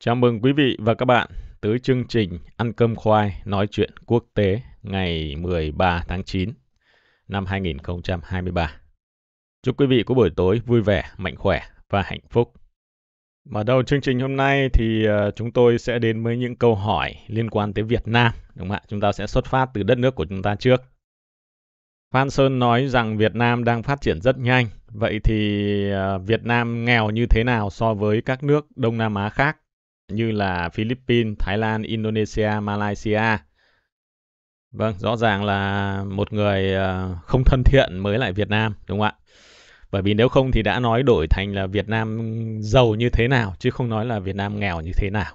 Chào mừng quý vị và các bạn tới chương trình Ăn cơm khoai nói chuyện quốc tế ngày 13 tháng 9 năm 2023. Chúc quý vị có buổi tối vui vẻ, mạnh khỏe và hạnh phúc. Mở đầu chương trình hôm nay thì ờ, chúng tôi sẽ đến với những câu hỏi liên quan tới Việt Nam, đúng không ạ? Chúng ta sẽ xuất phát từ đất nước của chúng ta trước. Phan Sơn nói rằng Việt Nam đang phát triển rất nhanh. Vậy thì ờ, Việt Nam nghèo như thế nào so với các nước Đông Nam Á khác? như là Philippines, Thái Lan, Indonesia, Malaysia. Vâng, rõ ràng là một người ờ, không thân thiện mới lại Việt Nam, đúng không ạ? Bởi vì nếu không thì đã nói đổi thành là Việt Nam giàu như thế nào, chứ không nói là Việt Nam nghèo như thế nào.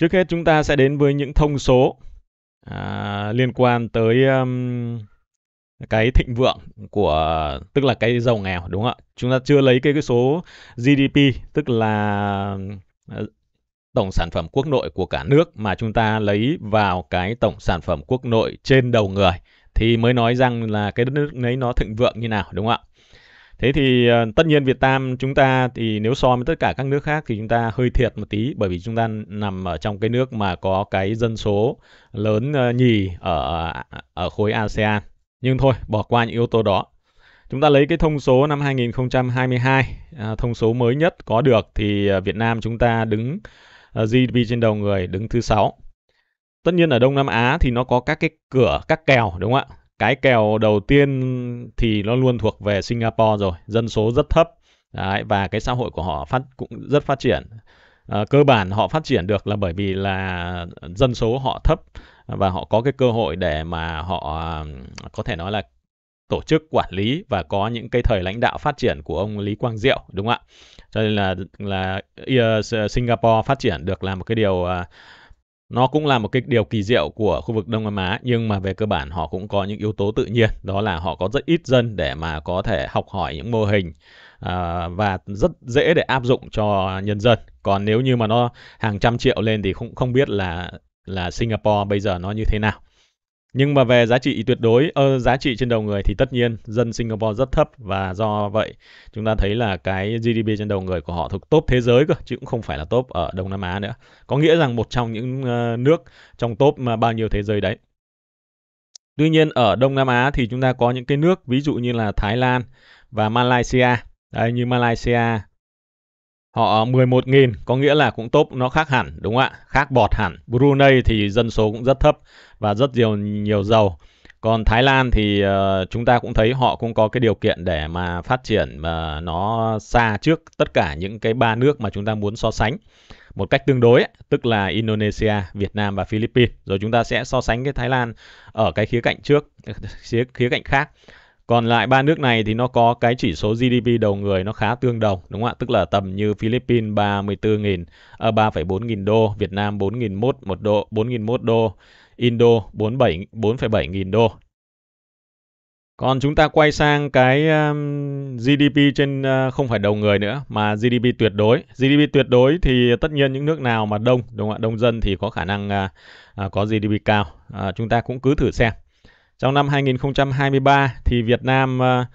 Trước hết chúng ta sẽ đến với những thông số à, liên quan tới um, cái thịnh vượng của tức là cái giàu nghèo đúng không ạ? Chúng ta chưa lấy cái, cái số GDP tức là tổng sản phẩm quốc nội của cả nước mà chúng ta lấy vào cái tổng sản phẩm quốc nội trên đầu người thì mới nói rằng là cái đất nước đấy nó thịnh vượng như nào đúng không ạ? Thế thì ờ, tất nhiên Việt Nam chúng ta thì nếu so với tất cả các nước khác thì chúng ta hơi thiệt một tí bởi vì chúng ta nằm ở trong cái nước mà có cái dân số lớn ờ, nhì ở ờ, ở khối ASEAN. Nhưng thôi, bỏ qua những yếu tố đó. Chúng ta lấy cái thông số năm 2022, thông số mới nhất có được thì Việt Nam chúng ta đứng GDP ờ, trên đầu người đứng thứ sáu. Tất nhiên ở Đông Nam Á thì nó có các cái cửa, các kèo đúng không ạ? Cái kèo đầu tiên thì nó luôn thuộc về Singapore rồi, dân số rất thấp Đấy, và cái xã hội của họ phát cũng rất phát triển. À, cơ bản họ phát triển được là bởi vì là dân số họ thấp và họ có cái cơ hội để mà họ à, có thể nói là tổ chức quản lý và có những cái thời lãnh đạo phát triển của ông Lý Quang Diệu đúng không ạ? cho nên là là Singapore phát triển được là một cái điều à, nó cũng là một cái điều kỳ diệu của khu vực Đông Nam Á nhưng mà về cơ bản họ cũng có những yếu tố tự nhiên đó là họ có rất ít dân để mà có thể học hỏi những mô hình à, và rất dễ để áp dụng cho nhân dân còn nếu như mà nó hàng trăm triệu lên thì cũng không biết là là Singapore bây giờ nó như thế nào nhưng mà về giá trị tuyệt đối, ờ, giá trị trên đầu người thì tất nhiên dân Singapore rất thấp và do vậy chúng ta thấy là cái GDP trên đầu người của họ thuộc top thế giới cơ chứ cũng không phải là top ở Đông Nam Á nữa. Có nghĩa rằng một trong những ờ, nước trong top mà bao nhiêu thế giới đấy. Tuy nhiên ở Đông Nam Á thì chúng ta có những cái nước ví dụ như là Thái Lan và Malaysia. đây như Malaysia Họ 11.000 có nghĩa là cũng tốt nó khác hẳn đúng không ạ? Khác bọt hẳn. Brunei thì dân số cũng rất thấp và rất nhiều nhiều giàu. Còn Thái Lan thì uh, chúng ta cũng thấy họ cũng có cái điều kiện để mà phát triển mà nó xa trước tất cả những cái ba nước mà chúng ta muốn so sánh một cách tương đối, tức là Indonesia, Việt Nam và Philippines. Rồi chúng ta sẽ so sánh cái Thái Lan ở cái khía cạnh trước, khía, khía cạnh khác. Còn lại ba nước này thì nó có cái chỉ số GDP đầu người nó khá tương đồng đúng không ạ? Tức là tầm như Philippines 34.000 à, 34 nghìn đô, Việt Nam 4 nghìn một đô, 4 một đô, Indo 47 47 nghìn đô. Còn chúng ta quay sang cái um, GDP trên uh, không phải đầu người nữa mà GDP tuyệt đối. GDP tuyệt đối thì tất nhiên những nước nào mà đông, đúng không ạ? Đông dân thì có khả năng uh, uh, có GDP cao. Uh, chúng ta cũng cứ thử xem. Trong năm 2023 thì Việt Nam à,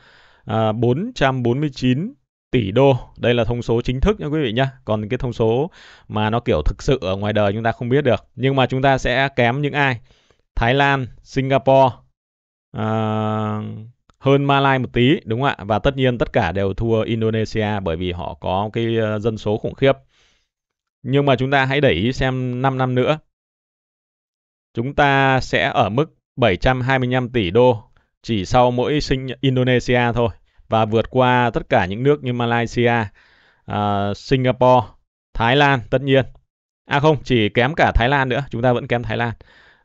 ờ, 449 ờ, tỷ đô. Đây là thông số chính thức nha quý vị nhá. Còn cái thông số mà nó kiểu thực sự ở ngoài đời chúng ta không biết được. Nhưng mà chúng ta sẽ kém những ai? Thái Lan, Singapore, à, hơn Malai một tí đúng không ạ? Và tất nhiên tất cả đều thua Indonesia bởi vì họ có cái dân số khủng khiếp. Nhưng mà chúng ta hãy để ý xem 5 năm nữa. Chúng ta sẽ ở mức 725 tỷ đô chỉ sau mỗi sinh Indonesia thôi và vượt qua tất cả những nước như Malaysia, uh, Singapore, Thái Lan tất nhiên. À không, chỉ kém cả Thái Lan nữa, chúng ta vẫn kém Thái Lan.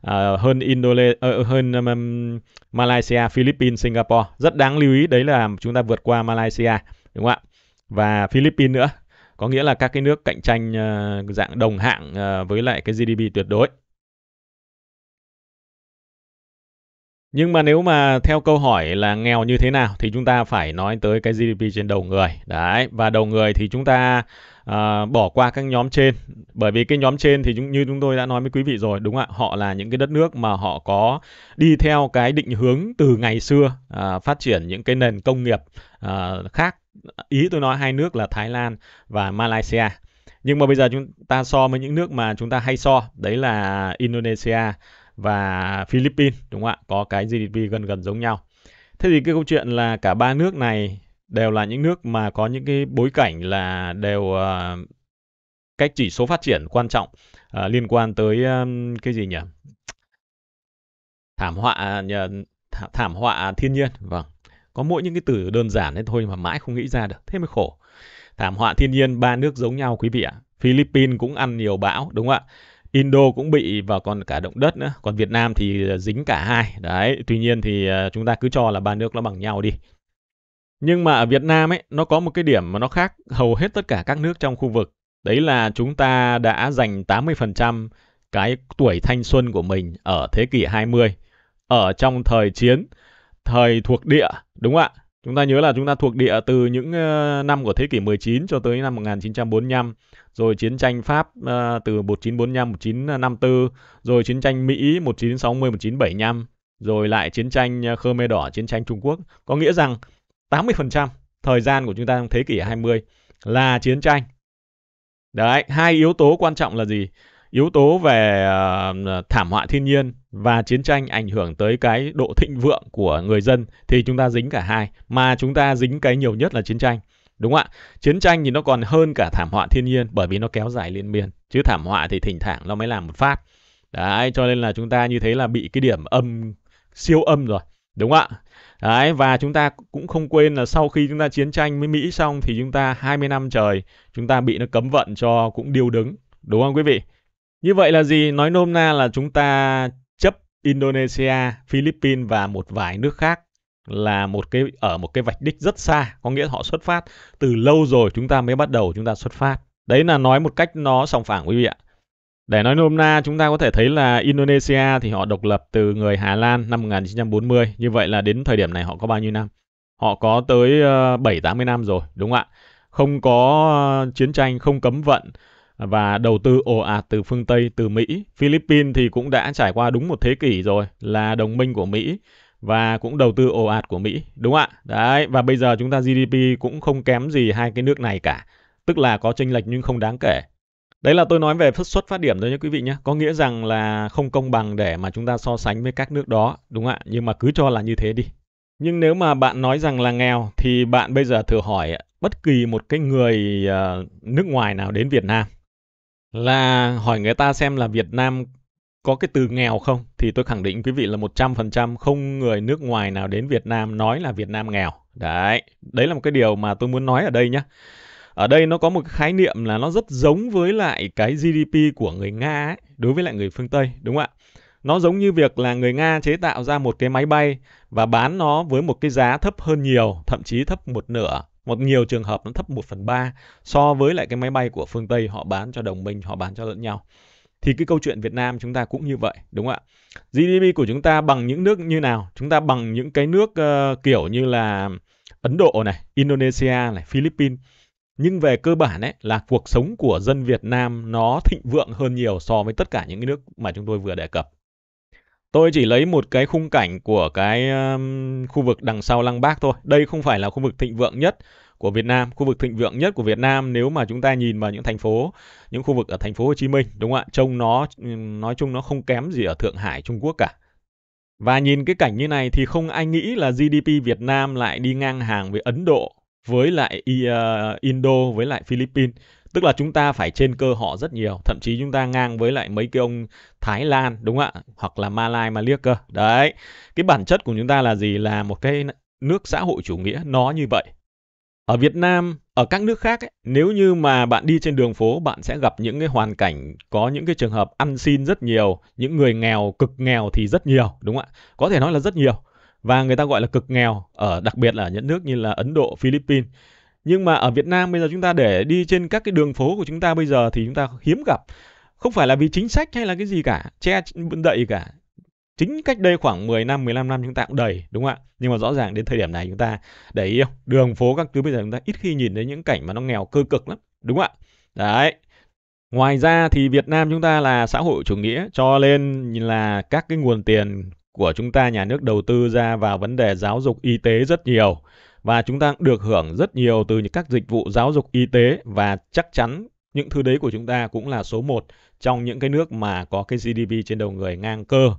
Uh, hơn Indole uh, hơn um, um, Malaysia, Philippines, Singapore. Rất đáng lưu ý đấy là chúng ta vượt qua Malaysia, đúng không ạ? Và Philippines nữa. Có nghĩa là các cái nước cạnh tranh uh, dạng đồng hạng uh, với lại cái GDP tuyệt đối. Nhưng mà nếu mà theo câu hỏi là nghèo như thế nào thì chúng ta phải nói tới cái GDP trên đầu người. Đấy, và đầu người thì chúng ta à, bỏ qua các nhóm trên bởi vì cái nhóm trên thì chúng, như chúng tôi đã nói với quý vị rồi đúng không ạ họ là những cái đất nước mà họ có đi theo cái định hướng từ ngày xưa à, phát triển những cái nền công nghiệp à, khác ý tôi nói hai nước là Thái Lan và Malaysia nhưng mà bây giờ chúng ta so với những nước mà chúng ta hay so đấy là Indonesia và Philippines đúng không ạ có cái GDP gần gần giống nhau thế thì cái câu chuyện là cả ba nước này đều là những nước mà có những cái bối cảnh là đều uh, cách chỉ số phát triển quan trọng uh, liên quan tới um, cái gì nhỉ thảm họa à, nhờ, th thảm họa thiên nhiên vâng có mỗi những cái từ đơn giản đấy thôi mà mãi không nghĩ ra được thế mới khổ thảm họa thiên nhiên ba nước giống nhau quý vị ạ Philippines cũng ăn nhiều bão đúng không ạ Indo cũng bị và còn cả động đất nữa còn Việt Nam thì ờ, dính cả hai đấy tuy nhiên thì ờ, chúng ta cứ cho là ba nước nó bằng nhau đi nhưng mà ở Việt Nam ấy nó có một cái điểm mà nó khác hầu hết tất cả các nước trong khu vực đấy là chúng ta đã dành 80% cái tuổi thanh xuân của mình ở thế kỷ 20 ở trong thời chiến thời thuộc địa đúng không ạ Chúng ta nhớ là chúng ta thuộc địa từ những ờ, năm của thế kỷ 19 cho tới năm 1945 rồi chiến tranh Pháp uh, từ 1945 1954, rồi chiến tranh Mỹ 1960 1975, rồi lại chiến tranh ờ, Khmer Đỏ, chiến tranh Trung Quốc. Có nghĩa rằng 80% thời gian của chúng ta trong thế kỷ 20 là chiến tranh. Đấy, hai yếu tố quan trọng là gì? Yếu tố về uh, thảm họa thiên nhiên và chiến tranh ảnh hưởng tới cái độ thịnh vượng của người dân thì chúng ta dính cả hai, mà chúng ta dính cái nhiều nhất là chiến tranh. Đúng không ạ? Chiến tranh thì nó còn hơn cả thảm họa thiên nhiên bởi vì nó kéo dài liên miên. Chứ thảm họa thì thỉnh thoảng nó mới làm một phát. Đấy, cho nên là chúng ta như thế là bị cái điểm âm siêu âm rồi. Đúng không ạ? Đấy, và chúng ta cũng không quên là sau khi chúng ta chiến tranh với Mỹ xong thì chúng ta 20 năm trời chúng ta bị nó cấm vận cho cũng điêu đứng. Đúng không quý vị? Như vậy là gì? Nói nôm na là chúng ta chấp Indonesia, Philippines và một vài nước khác là một cái ở một cái vạch đích rất xa có nghĩa họ xuất phát từ lâu rồi chúng ta mới bắt đầu chúng ta xuất phát đấy là nói một cách nó sòng phẳng quý vị ạ để nói nôm na chúng ta có thể thấy là Indonesia thì họ độc lập từ người Hà Lan năm 1940 như vậy là đến thời điểm này họ có bao nhiêu năm họ có tới ờ, bảy tám mươi năm rồi đúng không ạ không có ờ, chiến tranh không cấm vận và đầu tư ồ ạt từ phương Tây, từ Mỹ. Philippines thì cũng đã trải qua đúng một thế kỷ rồi, là đồng minh của Mỹ và cũng đầu tư ồ ạt của Mỹ, đúng ạ? Đấy, và bây giờ chúng ta GDP cũng không kém gì hai cái nước này cả, tức là có chênh lệch nhưng không đáng kể. Đấy là tôi nói về xuất phát điểm thôi nhé quý vị nhé. Có nghĩa rằng là không công bằng để mà chúng ta so sánh với các nước đó, đúng ạ? Nhưng mà cứ cho là như thế đi. Nhưng nếu mà bạn nói rằng là nghèo thì bạn bây giờ thử hỏi bất kỳ một cái người ờ, nước ngoài nào đến Việt Nam là hỏi người ta xem là Việt Nam có cái từ nghèo không thì tôi khẳng định quý vị là 100% không người nước ngoài nào đến Việt Nam nói là Việt Nam nghèo. Đấy, đấy là một cái điều mà tôi muốn nói ở đây nhé. Ở đây nó có một cái khái niệm là nó rất giống với lại cái GDP của người Nga ấy, đối với lại người phương Tây, đúng không ạ? Nó giống như việc là người Nga chế tạo ra một cái máy bay và bán nó với một cái giá thấp hơn nhiều, thậm chí thấp một nửa một nhiều trường hợp nó thấp một phần ba so với lại cái máy bay của phương Tây họ bán cho đồng minh, họ bán cho lẫn nhau thì cái câu chuyện Việt Nam chúng ta cũng như vậy đúng không ạ GDP của chúng ta bằng những nước như nào chúng ta bằng những cái nước uh, kiểu như là Ấn Độ này Indonesia này Philippines nhưng về cơ bản ấy là cuộc sống của dân Việt Nam nó thịnh vượng hơn nhiều so với tất cả những nước mà chúng tôi vừa đề cập Tôi chỉ lấy một cái khung cảnh của cái khu vực đằng sau Lăng Bác thôi. Đây không phải là khu vực thịnh vượng nhất của Việt Nam, khu vực thịnh vượng nhất của Việt Nam nếu mà chúng ta nhìn vào những thành phố, những khu vực ở thành phố Hồ Chí Minh, đúng không ạ? Trông nó nói chung nó không kém gì ở Thượng Hải Trung Quốc cả. Và nhìn cái cảnh như này thì không ai nghĩ là GDP Việt Nam lại đi ngang hàng với Ấn Độ, với lại ờ, Indo, với lại Philippines. Tức là chúng ta phải trên cơ họ rất nhiều, thậm chí chúng ta ngang với lại mấy cái ông Thái Lan, đúng không ạ? Hoặc là Malai, Malaysia cơ. Đấy, cái bản chất của chúng ta là gì? Là một cái nước xã hội chủ nghĩa, nó như vậy. Ở Việt Nam, ở các nước khác, ấy, nếu như mà bạn đi trên đường phố, bạn sẽ gặp những cái hoàn cảnh, có những cái trường hợp ăn xin rất nhiều, những người nghèo, cực nghèo thì rất nhiều, đúng không ạ? Có thể nói là rất nhiều. Và người ta gọi là cực nghèo, ở đặc biệt là những nước như là Ấn Độ, Philippines. Nhưng mà ở Việt Nam bây giờ chúng ta để đi trên các cái đường phố của chúng ta bây giờ thì chúng ta hiếm gặp. Không phải là vì chính sách hay là cái gì cả, che đậy cả chính cách đây khoảng 10 năm 15 năm chúng ta cũng đầy đúng không ạ nhưng mà rõ ràng đến thời điểm này chúng ta để ý không đường phố các thứ bây giờ chúng ta ít khi nhìn thấy những cảnh mà nó nghèo cơ cực lắm đúng không ạ đấy ngoài ra thì Việt Nam chúng ta là xã hội chủ nghĩa cho nên là các cái nguồn tiền của chúng ta nhà nước đầu tư ra vào vấn đề giáo dục y tế rất nhiều và chúng ta được hưởng rất nhiều từ những các dịch vụ giáo dục y tế và chắc chắn những thứ đấy của chúng ta cũng là số 1 trong những cái nước mà có cái GDP trên đầu người ngang cơ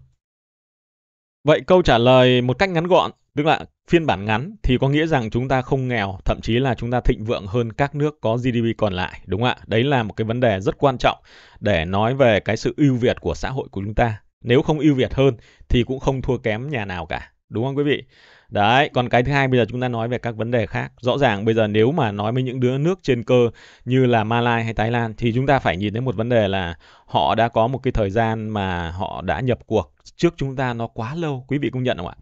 Vậy câu trả lời một cách ngắn gọn, tức là phiên bản ngắn thì có nghĩa rằng chúng ta không nghèo, thậm chí là chúng ta thịnh vượng hơn các nước có GDP còn lại, đúng không ạ? Đấy là một cái vấn đề rất quan trọng để nói về cái sự ưu việt của xã hội của chúng ta. Nếu không ưu việt hơn thì cũng không thua kém nhà nào cả, đúng không quý vị? Đấy, còn cái thứ hai bây giờ chúng ta nói về các vấn đề khác. Rõ ràng bây giờ nếu mà nói với những đứa nước trên cơ như là Malaysia hay Thái Lan thì chúng ta phải nhìn đến một vấn đề là họ đã có một cái thời gian mà họ đã nhập cuộc trước chúng ta nó quá lâu quý vị công nhận không ạ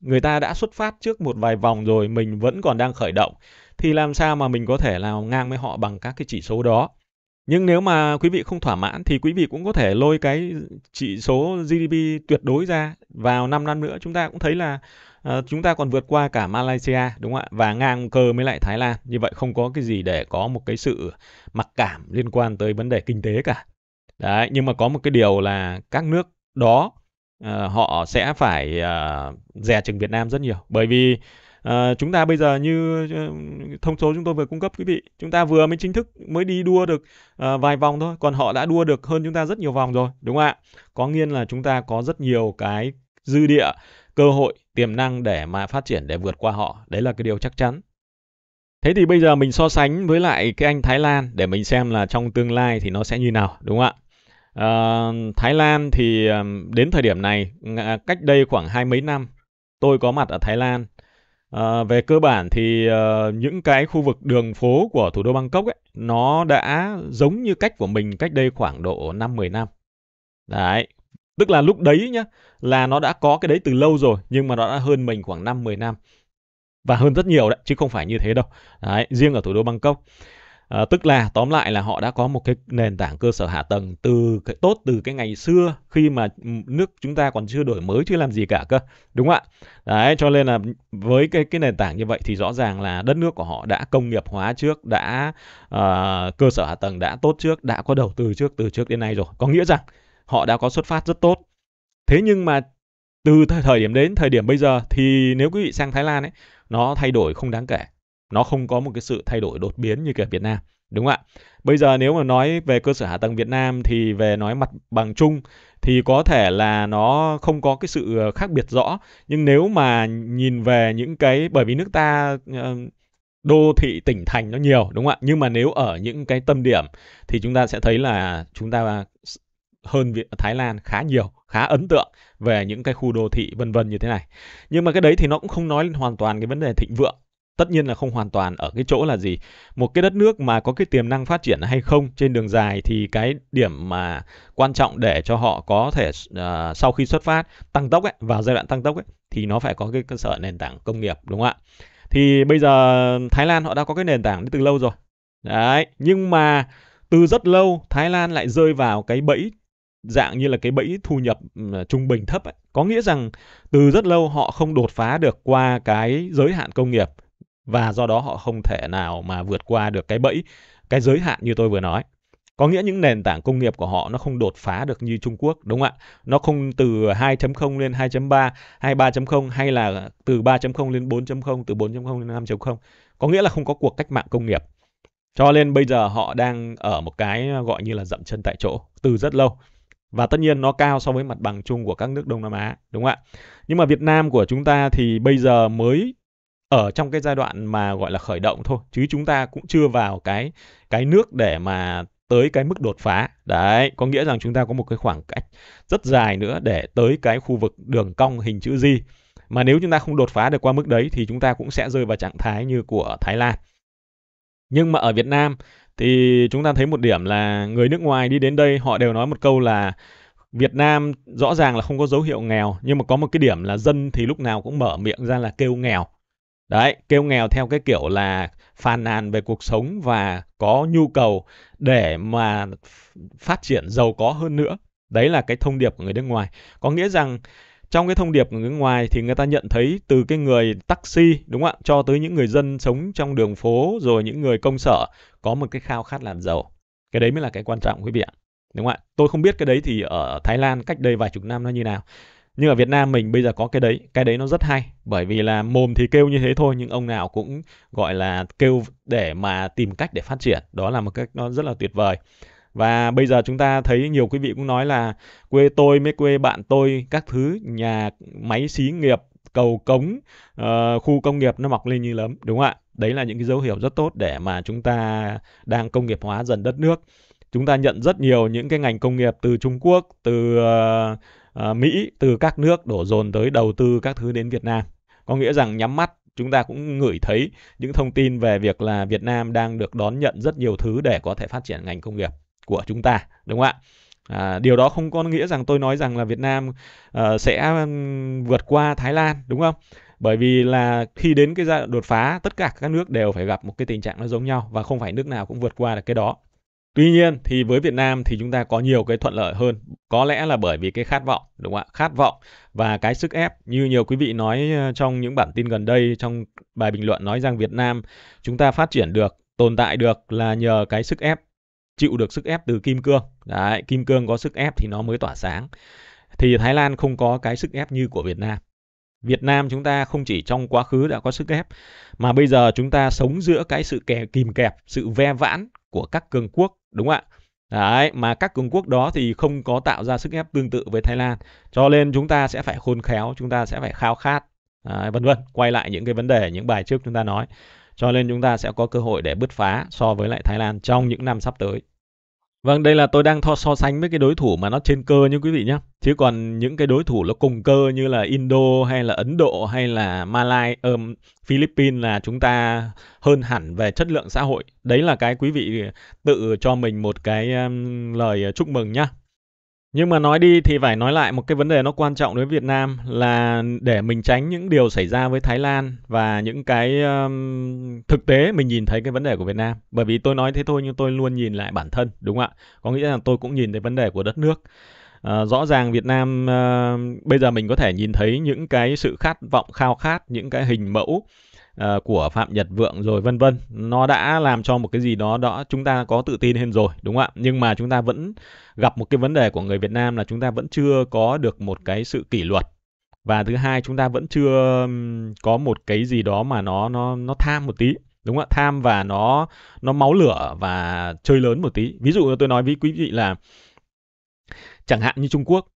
người ta đã xuất phát trước một vài vòng rồi mình vẫn còn đang khởi động thì làm sao mà mình có thể nào ngang với họ bằng các cái chỉ số đó nhưng nếu mà quý vị không thỏa mãn thì quý vị cũng có thể lôi cái chỉ số GDP tuyệt đối ra vào 5 năm nữa chúng ta cũng thấy là uh, chúng ta còn vượt qua cả Malaysia đúng không ạ và ngang cơ mới lại Thái Lan như vậy không có cái gì để có một cái sự mặc cảm liên quan tới vấn đề kinh tế cả đấy nhưng mà có một cái điều là các nước đó Ờ, họ sẽ phải uh, dè chừng Việt Nam rất nhiều bởi vì ờ, chúng ta bây giờ như thông số chúng tôi vừa cung cấp quý vị chúng ta vừa mới chính thức mới đi đua được vài vòng thôi còn họ đã đua được hơn chúng ta rất nhiều vòng rồi đúng không ạ có nghiên là chúng ta có rất nhiều cái dư địa cơ hội tiềm năng để mà phát triển để vượt qua họ đấy là cái điều chắc chắn Thế thì bây giờ mình so sánh với lại cái anh Thái Lan để mình xem là trong tương lai thì nó sẽ như nào, đúng không ạ? Ờ, Thái Lan thì ờ, đến thời điểm này cách đây khoảng hai mấy năm tôi có mặt ở Thái Lan. Uh, về cơ bản thì uh, những cái khu vực đường phố của thủ đô Bangkok ấy nó đã giống như cách của mình cách đây khoảng độ 5 10 năm. Đấy, tức là lúc đấy nhá là nó đã có cái đấy từ lâu rồi nhưng mà nó đã hơn mình khoảng 5 10 năm. Và hơn rất nhiều đấy chứ không phải như thế đâu. Đấy, riêng ở thủ đô Bangkok. À, tức là tóm lại là họ đã có một cái nền tảng cơ sở hạ tầng từ cái tốt từ cái ngày xưa khi mà nước chúng ta còn chưa đổi mới chưa làm gì cả cơ đúng không ạ đấy cho nên là với cái cái nền tảng như vậy thì rõ ràng là đất nước của họ đã công nghiệp hóa trước đã uh, cơ sở hạ tầng đã tốt trước đã có đầu tư trước từ trước đến nay rồi có nghĩa rằng họ đã có xuất phát rất tốt thế nhưng mà từ thời điểm đến thời điểm bây giờ thì nếu quý vị sang Thái Lan ấy nó thay đổi không đáng kể nó không có một cái sự thay đổi đột biến như cả Việt Nam đúng không ạ bây giờ nếu mà nói về cơ sở hạ tầng Việt Nam thì về nói mặt bằng chung thì có thể là nó không có cái sự ờ, khác biệt rõ nhưng nếu mà nhìn về những cái bởi vì nước ta ờ, đô thị tỉnh thành nó nhiều đúng không ạ nhưng mà nếu ở những cái tâm điểm thì chúng ta sẽ thấy là chúng ta hơn Thái Lan khá nhiều, khá ấn tượng về những cái khu đô thị vân vân như thế này. Nhưng mà cái đấy thì nó cũng không nói lên hoàn toàn cái vấn đề thịnh vượng tất nhiên là không hoàn toàn ở cái chỗ là gì một cái đất nước mà có cái tiềm năng phát triển hay không trên đường dài thì cái điểm mà quan trọng để cho họ có thể uh, sau khi xuất phát tăng tốc ấy vào giai đoạn tăng tốc ấy thì nó phải có cái cơ sở nền tảng công nghiệp đúng không ạ thì bây giờ Thái Lan họ đã có cái nền tảng từ lâu rồi đấy nhưng mà từ rất lâu Thái Lan lại rơi vào cái bẫy dạng như là cái bẫy thu nhập ừ, trung bình thấp ấy. có nghĩa rằng từ rất lâu họ không đột phá được qua cái giới hạn công nghiệp và do đó họ không thể nào mà vượt qua được cái bẫy, cái giới hạn như tôi vừa nói. Có nghĩa những nền tảng công nghiệp của họ nó không đột phá được như Trung Quốc, đúng không ạ? Nó không từ 2.0 lên 2.3, hay 3.0 hay là từ 3.0 lên 4.0, từ 4.0 lên 5.0. Có nghĩa là không có cuộc cách mạng công nghiệp. Cho nên bây giờ họ đang ở một cái gọi như là dậm chân tại chỗ từ rất lâu. Và tất nhiên nó cao so với mặt bằng chung của các nước Đông Nam Á, đúng không ạ? Nhưng mà Việt Nam của chúng ta thì bây giờ mới ở trong cái giai đoạn mà gọi là khởi động thôi chứ chúng ta cũng chưa vào cái cái nước để mà tới cái mức đột phá. Đấy, có nghĩa rằng chúng ta có một cái khoảng cách rất dài nữa để tới cái khu vực đường cong hình chữ Z. Mà nếu chúng ta không đột phá được qua mức đấy thì chúng ta cũng sẽ rơi vào trạng thái như của Thái Lan. Nhưng mà ở Việt Nam thì chúng ta thấy một điểm là người nước ngoài đi đến đây họ đều nói một câu là Việt Nam rõ ràng là không có dấu hiệu nghèo nhưng mà có một cái điểm là dân thì lúc nào cũng mở miệng ra là kêu nghèo Đấy, kêu nghèo theo cái kiểu là phàn nàn về cuộc sống và có nhu cầu để mà phát triển giàu có hơn nữa. Đấy là cái thông điệp của người nước ngoài. Có nghĩa rằng trong cái thông điệp của người nước ngoài thì người ta nhận thấy từ cái người taxi đúng không ạ cho tới những người dân sống trong đường phố rồi những người công sở có một cái khao khát làm giàu cái đấy mới là cái quan trọng quý vị ạ đúng không ạ tôi không biết cái đấy thì ở thái lan cách đây vài chục năm nó như nào nhưng ở Việt Nam mình bây giờ có cái đấy cái đấy nó rất hay bởi vì là mồm thì kêu như thế thôi nhưng ông nào cũng gọi là kêu để mà tìm cách để phát triển đó là một cách nó rất là tuyệt vời và bây giờ chúng ta thấy nhiều quý vị cũng nói là quê tôi mấy quê bạn tôi các thứ nhà máy xí nghiệp cầu cống uh, khu công nghiệp nó mọc lên như lấm đúng không ạ đấy là những cái dấu hiệu rất tốt để mà chúng ta đang công nghiệp hóa dần đất nước chúng ta nhận rất nhiều những cái ngành công nghiệp từ Trung Quốc từ uh, Ờ, Mỹ từ các nước đổ dồn tới đầu tư các thứ đến Việt Nam. Có nghĩa rằng nhắm mắt chúng ta cũng ngửi thấy những thông tin về việc là Việt Nam đang được đón nhận rất nhiều thứ để có thể phát triển ngành công nghiệp của chúng ta, đúng không ạ? À, điều đó không có nghĩa rằng tôi nói rằng là Việt Nam uh, sẽ vượt qua Thái Lan, đúng không? bởi vì là khi đến cái giai đoạn đột phá tất cả các nước đều phải gặp một cái tình trạng nó giống nhau và không phải nước nào cũng vượt qua được cái đó Tuy nhiên thì với Việt Nam thì chúng ta có nhiều cái thuận lợi hơn. Có lẽ là bởi vì cái khát vọng, đúng không ạ? Khát vọng và cái sức ép như nhiều quý vị nói ờ, trong những bản tin gần đây trong bài bình luận nói rằng Việt Nam chúng ta phát triển được, tồn tại được là nhờ cái sức ép chịu được sức ép từ kim cương. Đấy, kim cương có sức ép thì nó mới tỏa sáng. Thì Thái Lan không có cái sức ép như của Việt Nam. Việt Nam chúng ta không chỉ trong quá khứ đã có sức ép mà bây giờ chúng ta sống giữa cái sự kè kìm kẹp, sự ve vãn của các cường quốc đúng không ạ Đấy, mà các cường quốc đó thì không có tạo ra sức ép tương tự với Thái Lan. Cho nên chúng ta sẽ phải khôn khéo, chúng ta sẽ phải khao khát, à, vân vân. Quay lại những cái vấn đề, những bài trước chúng ta nói. Cho nên chúng ta sẽ có cơ hội để bứt phá so với lại Thái Lan trong những năm sắp tới. Vâng, đây là tôi đang tho so sánh với cái đối thủ mà nó trên cơ như quý vị nhé. Chứ còn những cái đối thủ nó cùng cơ như là Indo hay là Ấn Độ hay là Malai, um, Philippines là chúng ta hơn hẳn về chất lượng xã hội. Đấy là cái quý vị tự cho mình một cái um, lời chúc mừng nhá. Nhưng mà nói đi thì phải nói lại một cái vấn đề nó quan trọng đối với Việt Nam là để mình tránh những điều xảy ra với Thái Lan và những cái um, thực tế mình nhìn thấy cái vấn đề của Việt Nam. Bởi vì tôi nói thế thôi nhưng tôi luôn nhìn lại bản thân, đúng không ạ? Có nghĩa là tôi cũng nhìn thấy vấn đề của đất nước. À, rõ ràng Việt Nam à, bây giờ mình có thể nhìn thấy những cái sự khát vọng khao khát, những cái hình mẫu Ờ, của Phạm Nhật Vượng rồi vân vân nó đã làm cho một cái gì đó đó chúng ta có tự tin hơn rồi đúng không ạ nhưng mà chúng ta vẫn gặp một cái vấn đề của người Việt Nam là chúng ta vẫn chưa có được một cái sự kỷ luật và thứ hai chúng ta vẫn chưa có một cái gì đó mà nó nó nó tham một tí đúng không ạ tham và nó nó máu lửa và chơi lớn một tí ví dụ tôi nói với quý vị là chẳng hạn như Trung Quốc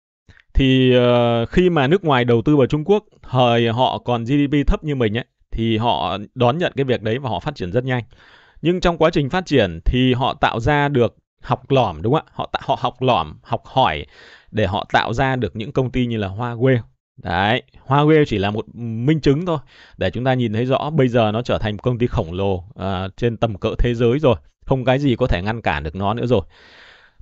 thì uh, khi mà nước ngoài đầu tư vào Trung Quốc thời họ còn GDP thấp như mình ấy thì họ đón nhận cái việc đấy và họ phát triển rất nhanh nhưng trong quá trình phát triển thì họ tạo ra được học lỏm đúng không ạ họ họ học lỏm học hỏi để họ tạo ra được những công ty như là Huawei đấy Huawei chỉ là một minh chứng thôi để chúng ta nhìn thấy rõ bây giờ nó trở thành một công ty khổng lồ à, trên tầm cỡ thế giới rồi không cái gì có thể ngăn cản được nó nữa rồi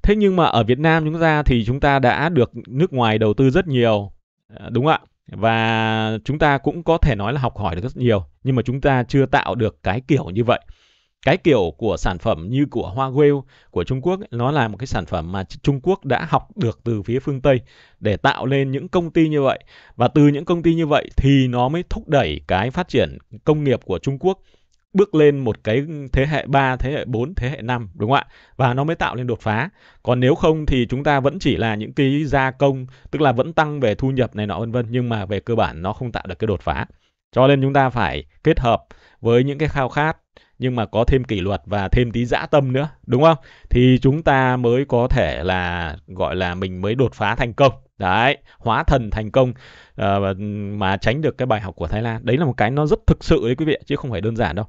thế nhưng mà ở Việt Nam chúng ta thì chúng ta đã được nước ngoài đầu tư rất nhiều à, đúng không ạ và chúng ta cũng có thể nói là học hỏi được rất nhiều nhưng mà chúng ta chưa tạo được cái kiểu như vậy cái kiểu của sản phẩm như của Huawei của Trung Quốc ấy, nó là một cái sản phẩm mà Trung Quốc đã học được từ phía phương Tây để tạo lên những công ty như vậy và từ những công ty như vậy thì nó mới thúc đẩy cái phát triển công nghiệp của Trung Quốc bước lên một cái thế hệ 3, thế hệ 4, thế hệ 5 đúng không ạ? Và nó mới tạo nên đột phá. Còn nếu không thì chúng ta vẫn chỉ là những cái gia công, tức là vẫn tăng về thu nhập này nọ vân vân nhưng mà về cơ bản nó không tạo được cái đột phá. Cho nên chúng ta phải kết hợp với những cái khao khát nhưng mà có thêm kỷ luật và thêm tí dã tâm nữa, đúng không? Thì chúng ta mới có thể là gọi là mình mới đột phá thành công. Đấy, hóa thần thành công uh, mà tránh được cái bài học của Thái Lan đấy là một cái nó rất thực sự đấy quý vị chứ không phải đơn giản đâu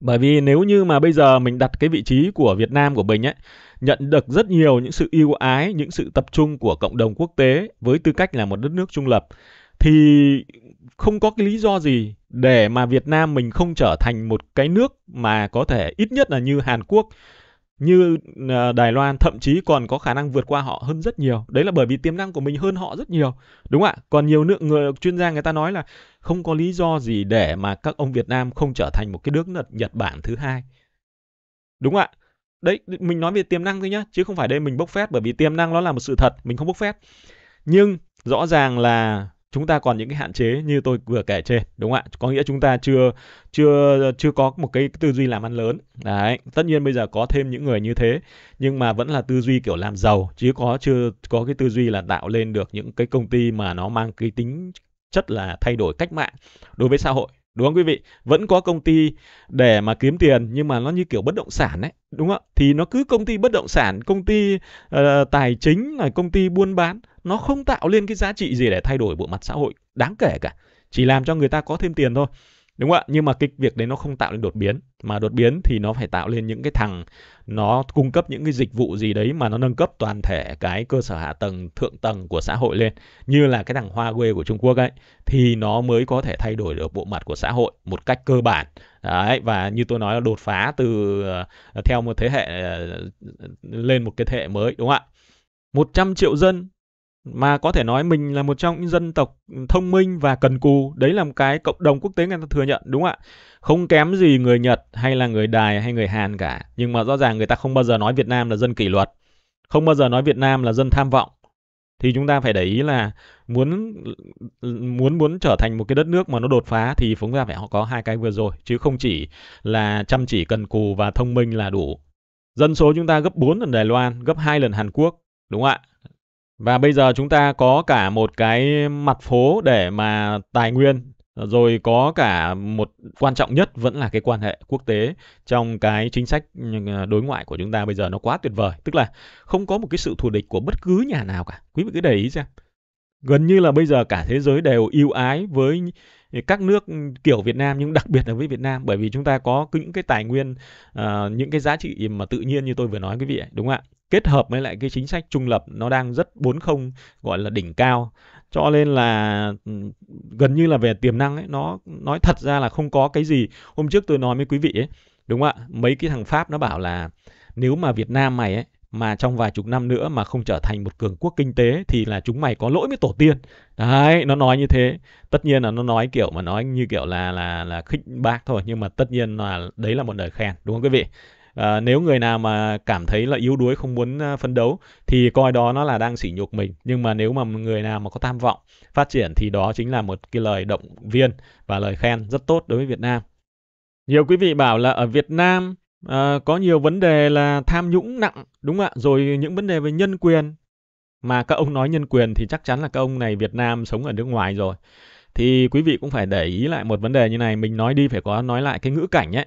bởi vì nếu như mà bây giờ mình đặt cái vị trí của Việt Nam của mình ấy nhận được rất nhiều những sự yêu ái những sự tập trung của cộng đồng quốc tế với tư cách là một đất nước trung lập thì không có cái lý do gì để mà Việt Nam mình không trở thành một cái nước mà có thể ít nhất là như Hàn Quốc như à, Đài Loan thậm chí còn có khả năng vượt qua họ hơn rất nhiều. Đấy là bởi vì tiềm năng của mình hơn họ rất nhiều. Đúng ạ. Còn nhiều lượng người chuyên gia người ta nói là không có lý do gì để mà các ông Việt Nam không trở thành một cái nước Nhật Bản thứ hai. Đúng ạ. Đấy, mình nói về tiềm năng thôi nhá, chứ không phải đây mình bốc phét bởi vì tiềm năng nó là một sự thật, mình không bốc phét. Nhưng rõ ràng là chúng ta còn những cái hạn chế như tôi vừa kể trên đúng không ạ có nghĩa chúng ta chưa chưa chưa có một cái tư duy làm ăn lớn đấy tất nhiên bây giờ có thêm những người như thế nhưng mà vẫn là tư duy kiểu làm giàu chứ có chưa có cái tư duy là tạo lên được những cái công ty mà nó mang cái tính chất là thay đổi cách mạng đối với xã hội đúng không quý vị vẫn có công ty để mà kiếm tiền nhưng mà nó như kiểu bất động sản đấy đúng không thì nó cứ công ty bất động sản công ty uh, tài chính công ty buôn bán nó không tạo lên cái giá trị gì để thay đổi bộ mặt xã hội đáng kể cả chỉ làm cho người ta có thêm tiền thôi đúng không ạ nhưng mà cái việc đấy nó không tạo nên đột biến mà đột biến thì nó phải tạo lên những cái thằng nó cung cấp những cái dịch vụ gì đấy mà nó nâng cấp toàn thể cái cơ sở hạ tầng thượng tầng của xã hội lên như là cái thằng hoa quê của Trung Quốc ấy thì nó mới có thể thay đổi được bộ mặt của xã hội một cách cơ bản đấy và như tôi nói là đột phá từ ờ, theo một thế hệ ờ, lên một cái thế hệ mới đúng không ạ 100 triệu dân mà có thể nói mình là một trong những dân tộc ừ, thông minh và cần cù đấy là một cái cộng đồng quốc tế người ta thừa nhận đúng không ạ không kém gì người Nhật hay là người Đài hay người Hàn cả nhưng mà rõ ràng người ta không bao giờ nói Việt Nam là dân kỷ luật không bao giờ nói Việt Nam là dân tham vọng thì chúng ta phải để ý là muốn ừ, muốn muốn trở thành một cái đất nước mà nó đột phá thì chúng ta phải có hai cái vừa rồi chứ không chỉ là chăm chỉ cần cù và thông minh là đủ dân số chúng ta gấp 4 lần Đài Loan gấp 2 lần Hàn Quốc đúng không ạ và bây giờ chúng ta có cả một cái mặt phố để mà tài nguyên rồi có cả một quan trọng nhất vẫn là cái quan hệ quốc tế trong cái chính sách à, đối ngoại của chúng ta bây giờ nó quá tuyệt vời tức là không có một cái sự thù địch của bất cứ nhà nào cả quý vị cứ để ý xem gần như là bây giờ cả thế giới đều yêu ái với các nước kiểu Việt Nam nhưng đặc biệt là với Việt Nam bởi vì chúng ta có những cái tài nguyên à, những cái giá trị mà tự nhiên như tôi vừa nói quý vị đúng không ạ kết hợp với lại cái chính sách trung lập nó đang rất 40 gọi là đỉnh cao cho nên là ừ, gần như là về tiềm năng ấy nó nói thật ra là không có cái gì hôm trước tôi nói với quý vị ấy đúng không ạ mấy cái thằng pháp nó bảo là nếu mà việt nam mày ấy mà trong vài chục năm nữa mà không trở thành một cường quốc kinh tế thì là chúng mày có lỗi với tổ tiên đấy nó nói như thế tất nhiên là nó nói kiểu mà nói như kiểu là là là khích bác thôi nhưng mà tất nhiên là đấy là một lời khen đúng không quý vị à, nếu người nào mà cảm thấy là yếu đuối không muốn ờ, phấn đấu thì coi đó nó là đang sỉ nhục mình nhưng mà nếu mà người nào mà có tham vọng phát triển thì đó chính là một cái lời động viên và lời khen rất tốt đối với Việt Nam nhiều quý vị bảo là ở Việt Nam à, có nhiều vấn đề là tham nhũng nặng đúng không ạ rồi những vấn đề về nhân quyền mà các ông nói nhân quyền thì chắc chắn là các ông này Việt Nam sống ở nước ngoài rồi thì quý vị cũng phải để ý lại một vấn đề như này mình nói đi phải có nói lại cái ngữ cảnh ấy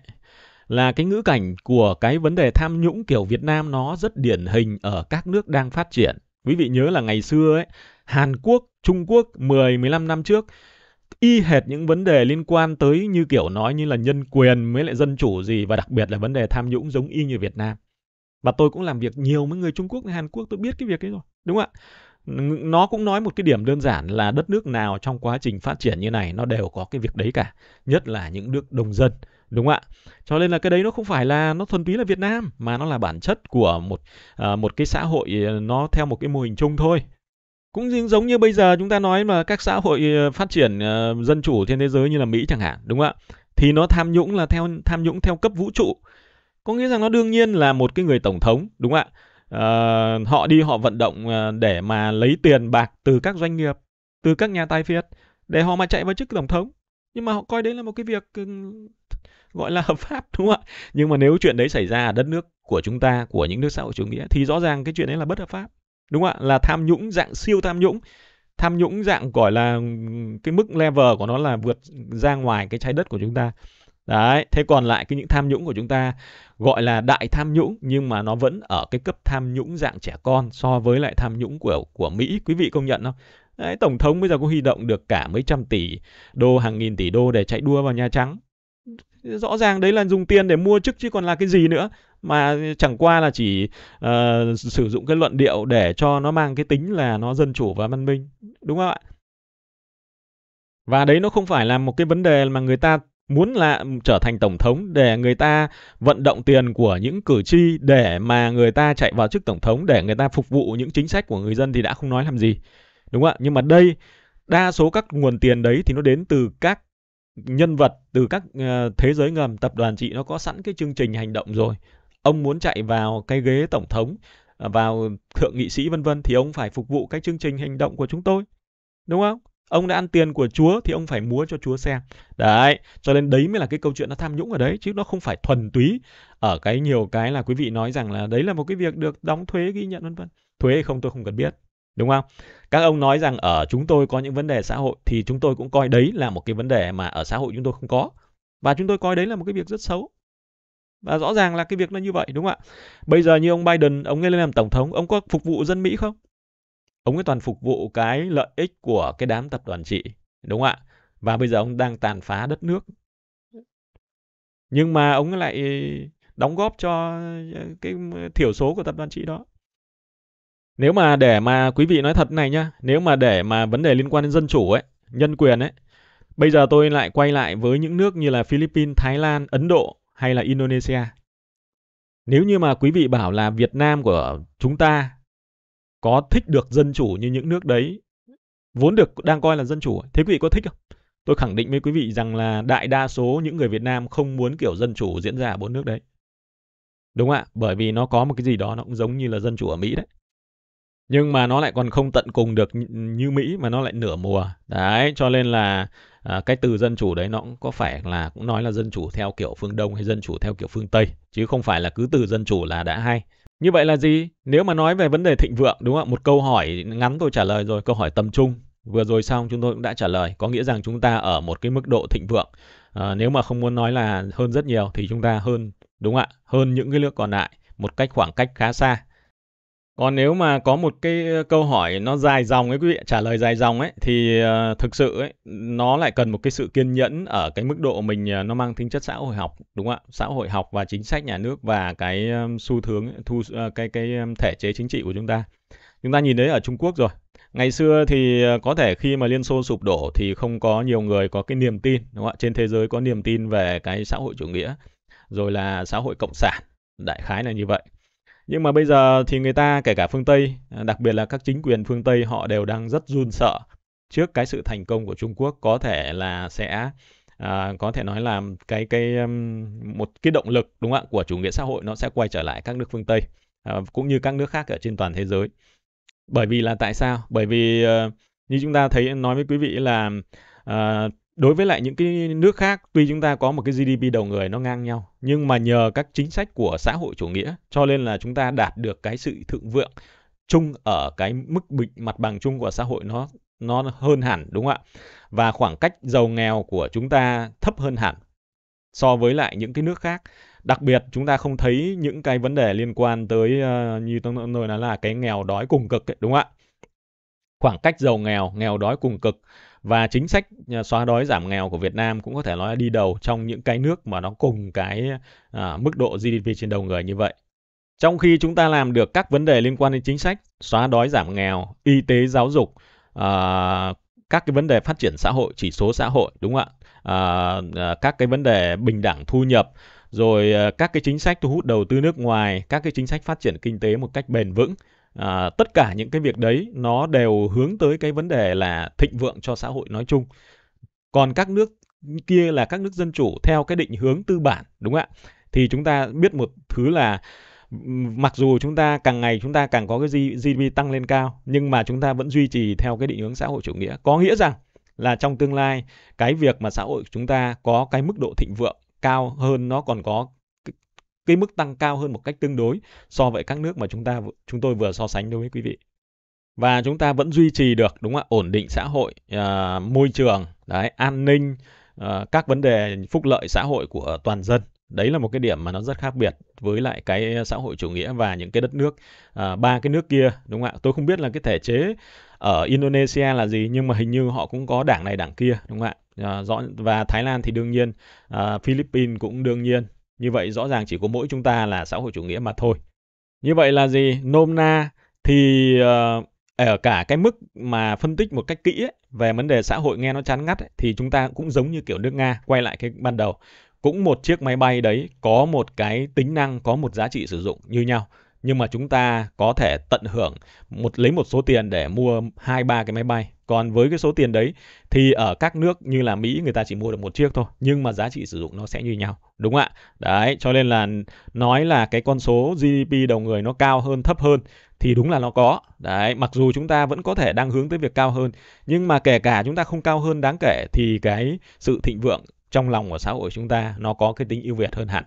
là cái ngữ cảnh của cái vấn đề tham nhũng kiểu Việt Nam nó rất điển hình ở các nước đang phát triển. Quý vị nhớ là ngày xưa ấy, Hàn Quốc, Trung Quốc 10 15 năm trước y hệt những vấn đề liên quan tới như kiểu nói như là nhân quyền với lại dân chủ gì và đặc biệt là vấn đề tham nhũng giống y như Việt Nam. Và tôi cũng làm việc nhiều với người Trung Quốc, Hàn Quốc, tôi biết cái việc ấy rồi. Đúng không ạ? Nó cũng nói một cái điểm đơn giản là đất nước nào trong quá trình phát triển như này nó đều có cái việc đấy cả. Nhất là những nước đông dân. Đúng không ạ? Cho nên là cái đấy nó không phải là nó thuần túy là Việt Nam mà nó là bản chất của một à, một cái xã hội à, nó theo một cái mô hình chung thôi. Cũng giống như bây giờ chúng ta nói mà các xã hội à, phát triển dân chủ trên thế giới như là Mỹ chẳng hạn, đúng không ạ? Thì nó tham nhũng là theo tham nhũng theo cấp vũ trụ. Có nghĩa rằng nó đương nhiên là một cái người tổng thống, đúng không ạ? À, họ đi họ vận động để mà lấy tiền bạc từ các doanh nghiệp, từ các nhà tài phiệt để họ mà chạy vào chức tổng thống nhưng mà họ coi đấy là một cái việc ừ, gọi là hợp pháp đúng không ạ nhưng mà nếu chuyện đấy xảy ra ở đất nước của chúng ta của những nước xã hội chủ nghĩa thì rõ ràng cái chuyện đấy là bất hợp pháp đúng không ạ là tham nhũng dạng siêu tham nhũng tham nhũng dạng gọi là cái mức level của nó là vượt ra ngoài cái trái đất của chúng ta đấy thế còn lại cái những tham nhũng của chúng ta gọi là đại tham nhũng nhưng mà nó vẫn ở cái cấp tham nhũng dạng trẻ con so với lại tham nhũng của của mỹ quý vị công nhận không đấy tổng thống bây giờ có huy động được cả mấy trăm tỷ đô hàng nghìn tỷ đô để chạy đua vào nhà trắng rõ ràng đấy là dùng tiền để mua chức chứ còn là cái gì nữa mà chẳng qua là chỉ uh, sử dụng cái luận điệu để cho nó mang cái tính là nó dân chủ và văn minh đúng không ạ và đấy nó không phải là một cái vấn đề mà người ta muốn là trở thành tổng thống để người ta vận động tiền của những cử tri để mà người ta chạy vào chức tổng thống để người ta phục vụ những chính sách của người dân thì đã không nói làm gì đúng không ạ nhưng mà đây đa số các nguồn tiền đấy thì nó đến từ các nhân vật từ các ờ, thế giới ngầm tập đoàn chị nó có sẵn cái chương trình hành động rồi ông muốn chạy vào cái ghế tổng thống à, vào thượng nghị sĩ vân vân thì ông phải phục vụ cái chương trình hành động của chúng tôi đúng không ông đã ăn tiền của chúa thì ông phải múa cho chúa xem đấy cho nên đấy mới là cái câu chuyện nó tham nhũng ở đấy chứ nó không phải thuần túy ở cái nhiều cái là quý vị nói rằng là đấy là một cái việc được đóng thuế ghi nhận vân vân thuế hay không tôi không cần biết đúng không các ông nói rằng ở chúng tôi có những vấn đề xã hội thì chúng tôi cũng coi đấy là một cái vấn đề mà ở xã hội chúng tôi không có và chúng tôi coi đấy là một cái việc rất xấu và rõ ràng là cái việc nó như vậy đúng không ạ bây giờ như ông Biden ông ấy lên làm tổng thống ông có phục vụ dân Mỹ không ông ấy toàn phục vụ cái lợi ích của cái đám tập đoàn trị đúng không ạ và bây giờ ông đang tàn phá đất nước nhưng mà ông lại đóng góp cho cái thiểu số của tập đoàn trị đó nếu mà để mà quý vị nói thật này nhá, nếu mà để mà vấn đề liên quan đến dân chủ ấy, nhân quyền ấy, bây giờ tôi lại quay lại với những nước như là Philippines, Thái Lan, Ấn Độ hay là Indonesia. Nếu như mà quý vị bảo là Việt Nam của chúng ta có thích được dân chủ như những nước đấy vốn được đang coi là dân chủ, thế quý vị có thích không? Tôi khẳng định với quý vị rằng là đại đa số những người Việt Nam không muốn kiểu dân chủ diễn ra ở bốn nước đấy. Đúng ạ, bởi vì nó có một cái gì đó nó cũng giống như là dân chủ ở Mỹ đấy nhưng mà nó lại còn không tận cùng được như Mỹ mà nó lại nửa mùa đấy cho nên là à, cái từ dân chủ đấy nó cũng có phải là cũng nói là dân chủ theo kiểu phương Đông hay dân chủ theo kiểu phương Tây chứ không phải là cứ từ dân chủ là đã hay như vậy là gì nếu mà nói về vấn đề thịnh vượng đúng không ạ một câu hỏi ngắn tôi trả lời rồi câu hỏi tầm trung vừa rồi xong chúng tôi cũng đã trả lời có nghĩa rằng chúng ta ở một cái mức độ thịnh vượng à, nếu mà không muốn nói là hơn rất nhiều thì chúng ta hơn đúng không ạ hơn những cái nước còn lại một cách khoảng cách khá xa còn nếu mà có một cái câu hỏi nó dài dòng ấy quý vị trả lời dài dòng ấy thì uh, thực sự ấy nó lại cần một cái sự kiên nhẫn ở cái mức độ mình uh, nó mang tính chất xã hội học đúng không ạ xã hội học và chính sách nhà nước và cái um, xu hướng thu uh, cái cái um, thể chế chính trị của chúng ta chúng ta nhìn thấy ở Trung Quốc rồi ngày xưa thì ờ, có thể khi mà Liên Xô sụp đổ thì không có nhiều người có cái niềm tin đúng không ạ trên thế giới có niềm tin về cái xã hội chủ nghĩa rồi là xã hội cộng sản đại khái là như vậy nhưng mà bây giờ thì người ta kể cả phương Tây à, đặc biệt là các chính quyền phương Tây họ đều đang rất run sợ trước cái sự thành công của Trung Quốc có thể là sẽ à, có thể nói là cái cái um, một cái động lực đúng không ạ của chủ nghĩa xã hội nó sẽ quay trở lại các nước phương Tây à, cũng như các nước khác ở trên toàn thế giới bởi vì là tại sao bởi vì uh, như chúng ta thấy nói với quý vị là uh, đối với lại những cái nước khác tuy chúng ta có một cái GDP đầu người nó ngang nhau nhưng mà nhờ các chính sách của xã hội chủ nghĩa cho nên là chúng ta đạt được cái sự thượng vượng chung ở cái mức bình mặt bằng chung của xã hội nó nó hơn hẳn đúng không ạ và khoảng cách giàu nghèo của chúng ta thấp hơn hẳn so với lại những cái nước khác đặc biệt chúng ta không thấy những cái vấn đề liên quan tới ờ, như tôi nói là cái nghèo đói cùng cực ấy, đúng không ạ khoảng cách giàu nghèo nghèo đói cùng cực và chính sách à, xóa đói giảm nghèo của Việt Nam cũng có thể nói là đi đầu trong những cái nước mà nó cùng cái à, mức độ GDP trên đầu người như vậy. Trong khi chúng ta làm được các vấn đề liên quan đến chính sách xóa đói giảm nghèo, y tế giáo dục, à, các cái vấn đề phát triển xã hội, chỉ số xã hội đúng không ạ? À, à các cái vấn đề bình đẳng thu nhập, rồi à, các cái chính sách thu hút đầu tư nước ngoài, các cái chính sách phát triển kinh tế một cách bền vững à, tất cả những cái việc đấy nó đều hướng tới cái vấn đề là thịnh vượng cho xã hội nói chung còn các nước kia là các nước dân chủ theo cái định hướng tư bản đúng không ạ thì chúng ta biết một thứ là mặc dù chúng ta càng ngày chúng ta càng có cái GDP tăng lên cao nhưng mà chúng ta vẫn duy trì theo cái định hướng xã hội chủ nghĩa có nghĩa rằng là trong tương lai cái việc mà xã hội chúng ta có cái mức độ thịnh vượng cao hơn nó còn có cái mức tăng cao hơn một cách tương đối so với các nước mà chúng ta chúng tôi vừa so sánh đối với quý vị và chúng ta vẫn duy trì được đúng không ạ ổn định xã hội uh, môi trường đấy an ninh uh, các vấn đề phúc lợi xã hội của toàn dân đấy là một cái điểm mà nó rất khác biệt với lại cái xã hội chủ nghĩa và những cái đất nước à, ba cái nước kia đúng không ạ tôi không biết là cái thể chế ở Indonesia là gì nhưng mà hình như họ cũng có đảng này đảng kia đúng không ạ à, rõ và Thái Lan thì đương nhiên à, Philippines cũng đương nhiên như vậy rõ ràng chỉ có mỗi chúng ta là xã hội chủ nghĩa mà thôi. Như vậy là gì? Nôm na thì uh, ở cả cái mức mà phân tích một cách kỹ ấy, về vấn đề xã hội nghe nó chán ngắt ấy, thì chúng ta cũng giống như kiểu nước Nga quay lại cái ban đầu cũng một chiếc máy bay đấy có một cái tính năng có một giá trị sử dụng như nhau nhưng mà chúng ta có thể tận hưởng một lấy một số tiền để mua hai ba cái máy bay còn với cái số tiền đấy thì ở các nước như là Mỹ người ta chỉ mua được một chiếc thôi nhưng mà giá trị sử dụng nó sẽ như nhau đúng không ạ đấy cho nên là nói là cái con số GDP đầu người nó cao hơn thấp hơn thì đúng là nó có đấy mặc dù chúng ta vẫn có thể đang hướng tới việc cao hơn nhưng mà kể cả chúng ta không cao hơn đáng kể thì cái sự thịnh vượng trong lòng của xã hội chúng ta nó có cái tính ưu việt hơn hẳn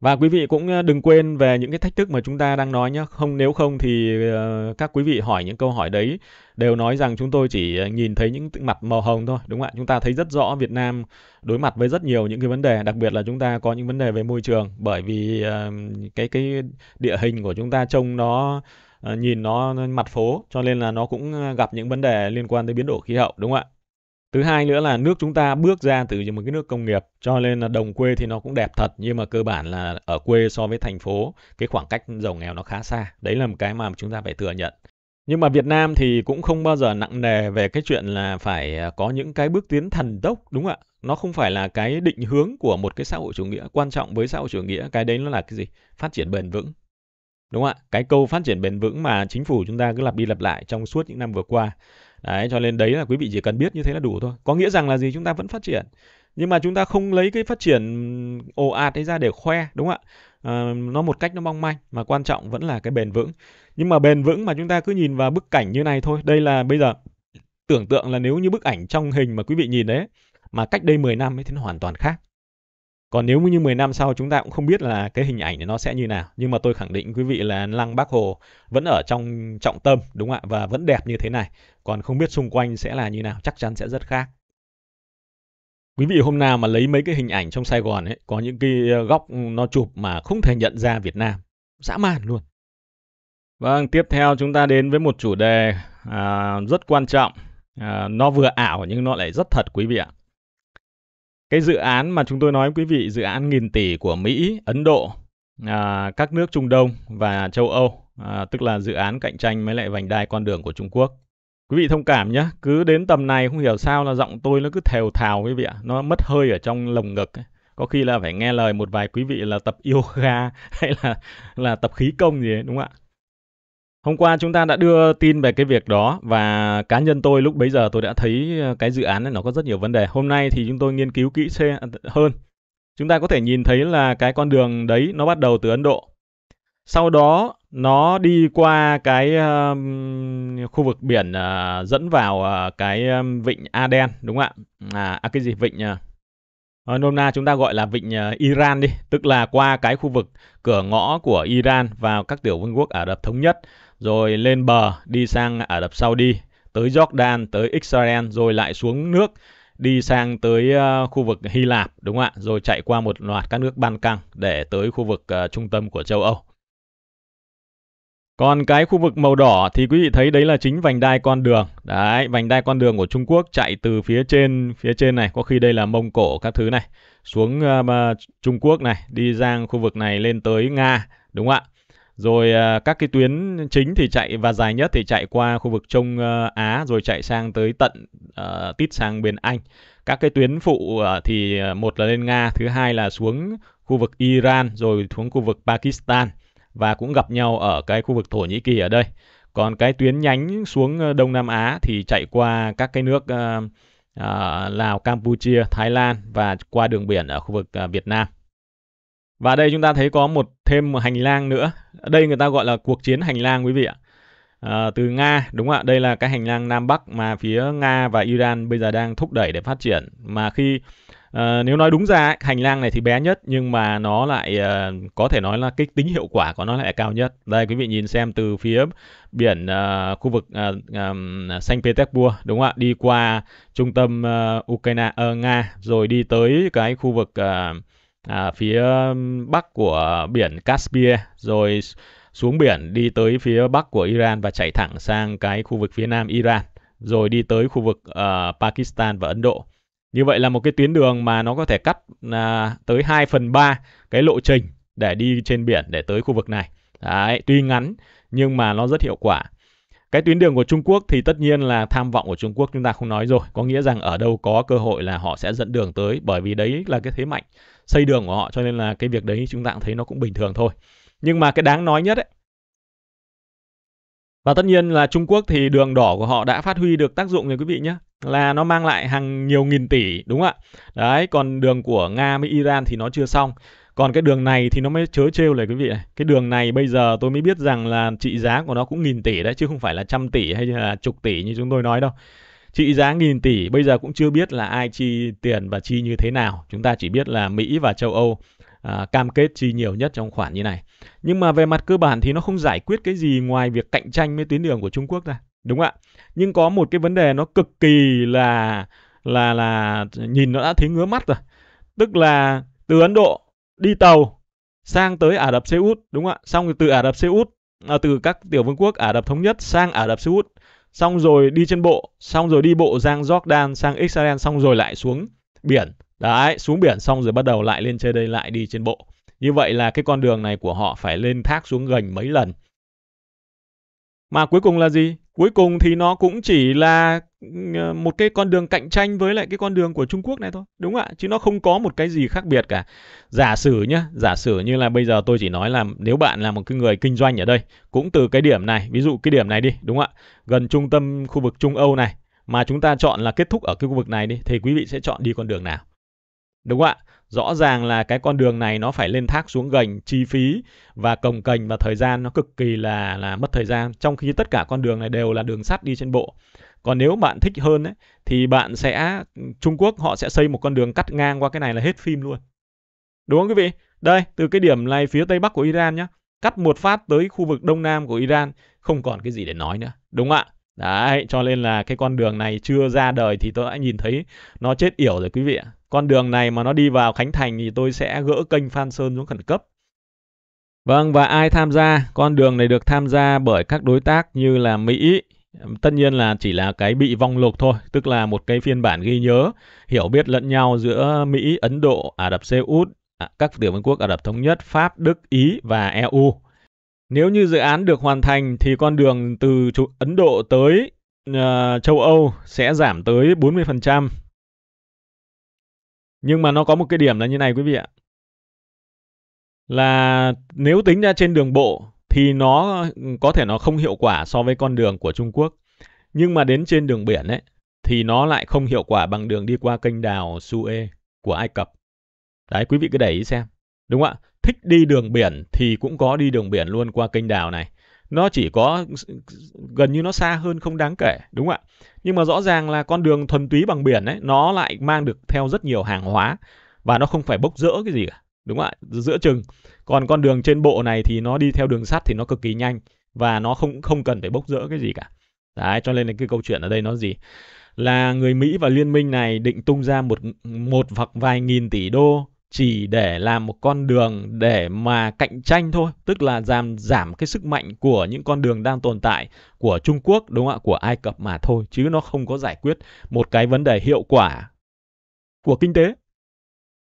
và quý vị cũng ờ, đừng quên về những cái thách thức mà chúng ta đang nói nhé. Không nếu không thì ờ, các quý vị hỏi những câu hỏi đấy đều nói rằng chúng tôi chỉ ờ, nhìn thấy những mặt màu hồng thôi, đúng không ạ? Chúng ta thấy rất rõ Việt Nam đối mặt với rất nhiều những cái vấn đề, đặc biệt là chúng ta có những vấn đề về môi trường bởi vì cái cái địa hình của chúng ta trông nó nhìn nó mặt phố cho nên là nó cũng gặp những vấn đề liên quan tới biến đổi khí hậu đúng không ạ? Thứ hai nữa là nước chúng ta bước ra từ một cái nước công nghiệp cho nên là đồng quê thì nó cũng đẹp thật nhưng mà cơ bản là ở quê so với thành phố cái khoảng cách giàu nghèo nó khá xa. Đấy là một cái mà chúng ta phải thừa nhận. Nhưng mà Việt Nam thì cũng không bao giờ nặng nề về cái chuyện là phải à, có những cái bước tiến thần tốc đúng không ạ? Nó không phải là cái định hướng của một cái xã hội chủ nghĩa. Quan trọng với xã hội chủ nghĩa cái đấy nó là cái gì? Phát triển bền vững. Đúng không ạ? Cái câu phát triển bền vững mà chính phủ chúng ta cứ lặp đi lặp lại trong suốt những năm vừa qua đấy cho nên đấy là quý vị chỉ cần biết như thế là đủ thôi có nghĩa rằng là gì chúng ta vẫn phát triển nhưng mà chúng ta không lấy cái phát triển ồ ạt ấy ra để khoe đúng không ạ à, nó một cách nó mong manh mà quan trọng vẫn là cái bền vững nhưng mà bền vững mà chúng ta cứ nhìn vào bức cảnh như này thôi đây là bây giờ tưởng tượng là nếu như bức ảnh trong hình mà quý vị nhìn đấy mà cách đây 10 năm ấy thì nó hoàn toàn khác còn nếu như 10 năm sau chúng ta cũng không biết là cái hình ảnh nó sẽ như nào nhưng mà tôi khẳng định quý vị là lăng Bác Hồ vẫn ở trong trọng tâm đúng không ạ và vẫn đẹp như thế này còn không biết xung quanh sẽ là như nào chắc chắn sẽ rất khác Quý vị hôm nào mà lấy mấy cái hình ảnh trong Sài Gòn ấy, có những cái ờ, góc nó chụp mà không thể nhận ra Việt Nam. Dã man luôn. Vâng, tiếp theo chúng ta đến với một chủ đề à, rất quan trọng. À, nó vừa ảo nhưng nó lại rất thật quý vị ạ cái dự án mà chúng tôi nói quý vị dự án nghìn tỷ của Mỹ, Ấn Độ, à, các nước Trung Đông và châu Âu, à, tức là dự án cạnh tranh với lại vành đai con đường của Trung Quốc. Quý vị thông cảm nhé, cứ đến tầm này không hiểu sao là giọng tôi nó cứ thều thào quý vị ạ, nó mất hơi ở trong lồng ngực. Ấy. Có khi là phải nghe lời một vài quý vị là tập yoga hay là là tập khí công gì ấy, đúng không ạ? Hôm qua chúng ta đã đưa tin về cái việc đó và cá nhân tôi lúc bấy giờ tôi đã thấy ờ, cái dự án này nó có rất nhiều vấn đề. Hôm nay thì chúng tôi nghiên cứu kỹ à, hơn. Chúng ta có thể nhìn thấy là cái con đường đấy nó bắt đầu từ Ấn Độ. Sau đó nó đi qua cái uh, khu vực biển uh, dẫn vào uh, cái um, vịnh Aden đúng không ạ? À, à cái gì vịnh uh, nôm na chúng ta gọi là vịnh Iran đi, tức là qua cái khu vực cửa ngõ của Iran vào các tiểu vương quốc Ả Rập thống nhất rồi lên bờ đi sang Ả Rập Saudi, tới Jordan, tới Israel rồi lại xuống nước đi sang tới uh, khu vực Hy Lạp đúng không ạ? Rồi chạy qua một loạt các nước Ban Căng để tới khu vực uh, trung tâm của châu Âu. Còn cái khu vực màu đỏ thì quý vị thấy đấy là chính vành đai con đường. Đấy, vành đai con đường của Trung Quốc chạy từ phía trên phía trên này, có khi đây là Mông Cổ các thứ này, xuống uh, Trung Quốc này, đi sang khu vực này lên tới Nga, đúng không ạ? Rồi à, các cái tuyến chính thì chạy và dài nhất thì chạy qua khu vực Trung ờ, Á rồi chạy sang tới tận à, tít sang bên Anh. Các cái tuyến phụ à, thì một là lên Nga, thứ hai là xuống khu vực Iran rồi xuống khu vực Pakistan và cũng gặp nhau ở cái khu vực Thổ Nhĩ Kỳ ở đây. Còn cái tuyến nhánh xuống Đông Nam Á thì chạy qua các cái nước uh, uh, Lào, Campuchia, Thái Lan và qua đường biển ở khu vực uh, Việt Nam. Và đây chúng ta thấy có một thêm một hành lang nữa. Ở đây người ta gọi là cuộc chiến hành lang quý vị ạ. À, từ Nga, đúng ạ, đây là cái hành lang Nam Bắc mà phía Nga và Iran bây giờ đang thúc đẩy để phát triển. Mà khi à, nếu nói đúng ra hành lang này thì bé nhất nhưng mà nó lại à, có thể nói là kích tính hiệu quả của nó lại cao nhất. Đây quý vị nhìn xem từ phía biển à, khu vực à, à, Saint Petersburg đúng không ạ, đi qua trung tâm à, Ukraine à, Nga rồi đi tới cái khu vực à, à, phía um, bắc của biển Caspia rồi xuống biển đi tới phía bắc của Iran và chạy thẳng sang cái khu vực phía nam Iran rồi đi tới khu vực uh, Pakistan và Ấn Độ. Như vậy là một cái tuyến đường mà nó có thể cắt uh, tới 2 phần 3 cái lộ trình để đi trên biển để tới khu vực này. Đấy, tuy ngắn nhưng mà nó rất hiệu quả cái tuyến đường của Trung Quốc thì tất nhiên là tham vọng của Trung Quốc chúng ta không nói rồi có nghĩa rằng ở đâu có cơ hội là họ sẽ dẫn đường tới bởi vì đấy là cái thế mạnh xây đường của họ cho nên là cái việc đấy chúng ta cũng thấy nó cũng bình thường thôi nhưng mà cái đáng nói nhất ấy, và tất nhiên là Trung Quốc thì đường đỏ của họ đã phát huy được tác dụng rồi quý vị nhé. Là nó mang lại hàng nhiều nghìn tỷ đúng không ạ? Đấy, còn đường của Nga với Iran thì nó chưa xong còn cái đường này thì nó mới chớ trêu này quý vị này cái đường này bây giờ tôi mới biết rằng là trị giá của nó cũng nghìn tỷ đấy chứ không phải là trăm tỷ hay là chục tỷ như chúng tôi nói đâu trị giá nghìn tỷ bây giờ cũng chưa biết là ai chi tiền và chi như thế nào chúng ta chỉ biết là mỹ và châu âu à, cam kết chi nhiều nhất trong khoản như này nhưng mà về mặt cơ bản thì nó không giải quyết cái gì ngoài việc cạnh tranh với tuyến đường của trung quốc ra đúng ạ nhưng có một cái vấn đề nó cực kỳ là là là nhìn nó đã thấy ngứa mắt rồi tức là từ ấn độ đi tàu sang tới Ả Rập Xê Út đúng không ạ? Xong rồi từ Ả Rập Xê Út à, từ các tiểu vương quốc Ả Rập thống nhất sang Ả Rập Xê Út, xong rồi đi trên bộ, xong rồi đi bộ sang Jordan sang Israel xong rồi lại xuống biển. Đấy, xuống biển xong rồi bắt đầu lại lên trên đây lại đi trên bộ. Như vậy là cái con đường này của họ phải lên thác xuống gành mấy lần. Mà cuối cùng là gì? Cuối cùng thì nó cũng chỉ là Ờ, một cái con đường cạnh tranh với lại cái con đường của Trung Quốc này thôi đúng không ạ chứ nó không có một cái gì khác biệt cả giả sử nhá giả sử như là bây giờ tôi chỉ nói là nếu bạn là một cái người kinh doanh ở đây cũng từ cái điểm này ví dụ cái điểm này đi đúng không ạ gần trung tâm khu vực Trung Âu này mà chúng ta chọn là kết thúc ở cái khu vực này đi thì quý vị sẽ chọn đi con đường nào đúng không ạ rõ ràng là cái con đường này nó phải lên thác xuống gành chi phí và cồng kềnh và thời gian nó cực kỳ là là mất thời gian trong khi tất cả con đường này đều là đường sắt đi trên bộ còn nếu bạn thích hơn ấy, thì bạn sẽ Trung Quốc họ sẽ xây một con đường cắt ngang qua cái này là hết phim luôn đúng không quý vị đây từ cái điểm này phía tây bắc của Iran nhá cắt một phát tới khu vực đông nam của Iran không còn cái gì để nói nữa đúng không ạ Đấy, cho nên là cái con đường này chưa ra đời thì tôi đã nhìn thấy nó chết yểu rồi quý vị ạ. Con đường này mà nó đi vào Khánh Thành thì tôi sẽ gỡ kênh Phan Sơn xuống khẩn cấp. Vâng, và ai tham gia? Con đường này được tham gia bởi các đối tác như là Mỹ, tất nhiên là chỉ là cái bị vong lục thôi, tức là một cái phiên bản ghi nhớ, hiểu biết lẫn nhau giữa Mỹ, Ấn Độ, Ả Rập Xê Út, à, các tiểu vương quốc Ả Rập Thống Nhất, Pháp, Đức, Ý và EU. Nếu như dự án được hoàn thành thì con đường từ Ấn Độ tới uh, châu Âu sẽ giảm tới 40%. Nhưng mà nó có một cái điểm là như này quý vị ạ. Là nếu tính ra trên đường bộ thì nó ừ, có thể nó không hiệu quả so với con đường của Trung Quốc. Nhưng mà đến trên đường biển ấy thì nó lại không hiệu quả bằng đường đi qua kênh đào Suez của Ai Cập. Đấy quý vị cứ để ý xem. Đúng không ạ? Thích đi đường biển thì cũng có đi đường biển luôn qua kênh đào này. Nó chỉ có gần như nó xa hơn không đáng kể, đúng không ạ? Nhưng mà rõ ràng là con đường thuần túy bằng biển ấy nó lại mang được theo rất nhiều hàng hóa và nó không phải bốc rỡ cái gì cả, đúng không ạ? Giữa chừng còn con đường trên bộ này thì nó đi theo đường sắt thì nó cực kỳ nhanh và nó không không cần phải bốc rỡ cái gì cả đấy cho nên là cái câu chuyện ở đây nó gì là người Mỹ và liên minh này định tung ra một một hoặc vài nghìn tỷ đô chỉ để làm một con đường để mà cạnh tranh thôi, tức là giảm giảm cái sức mạnh của những con đường đang tồn tại của Trung Quốc đúng không ạ, của Ai Cập mà thôi chứ nó không có giải quyết một cái vấn đề hiệu quả của kinh tế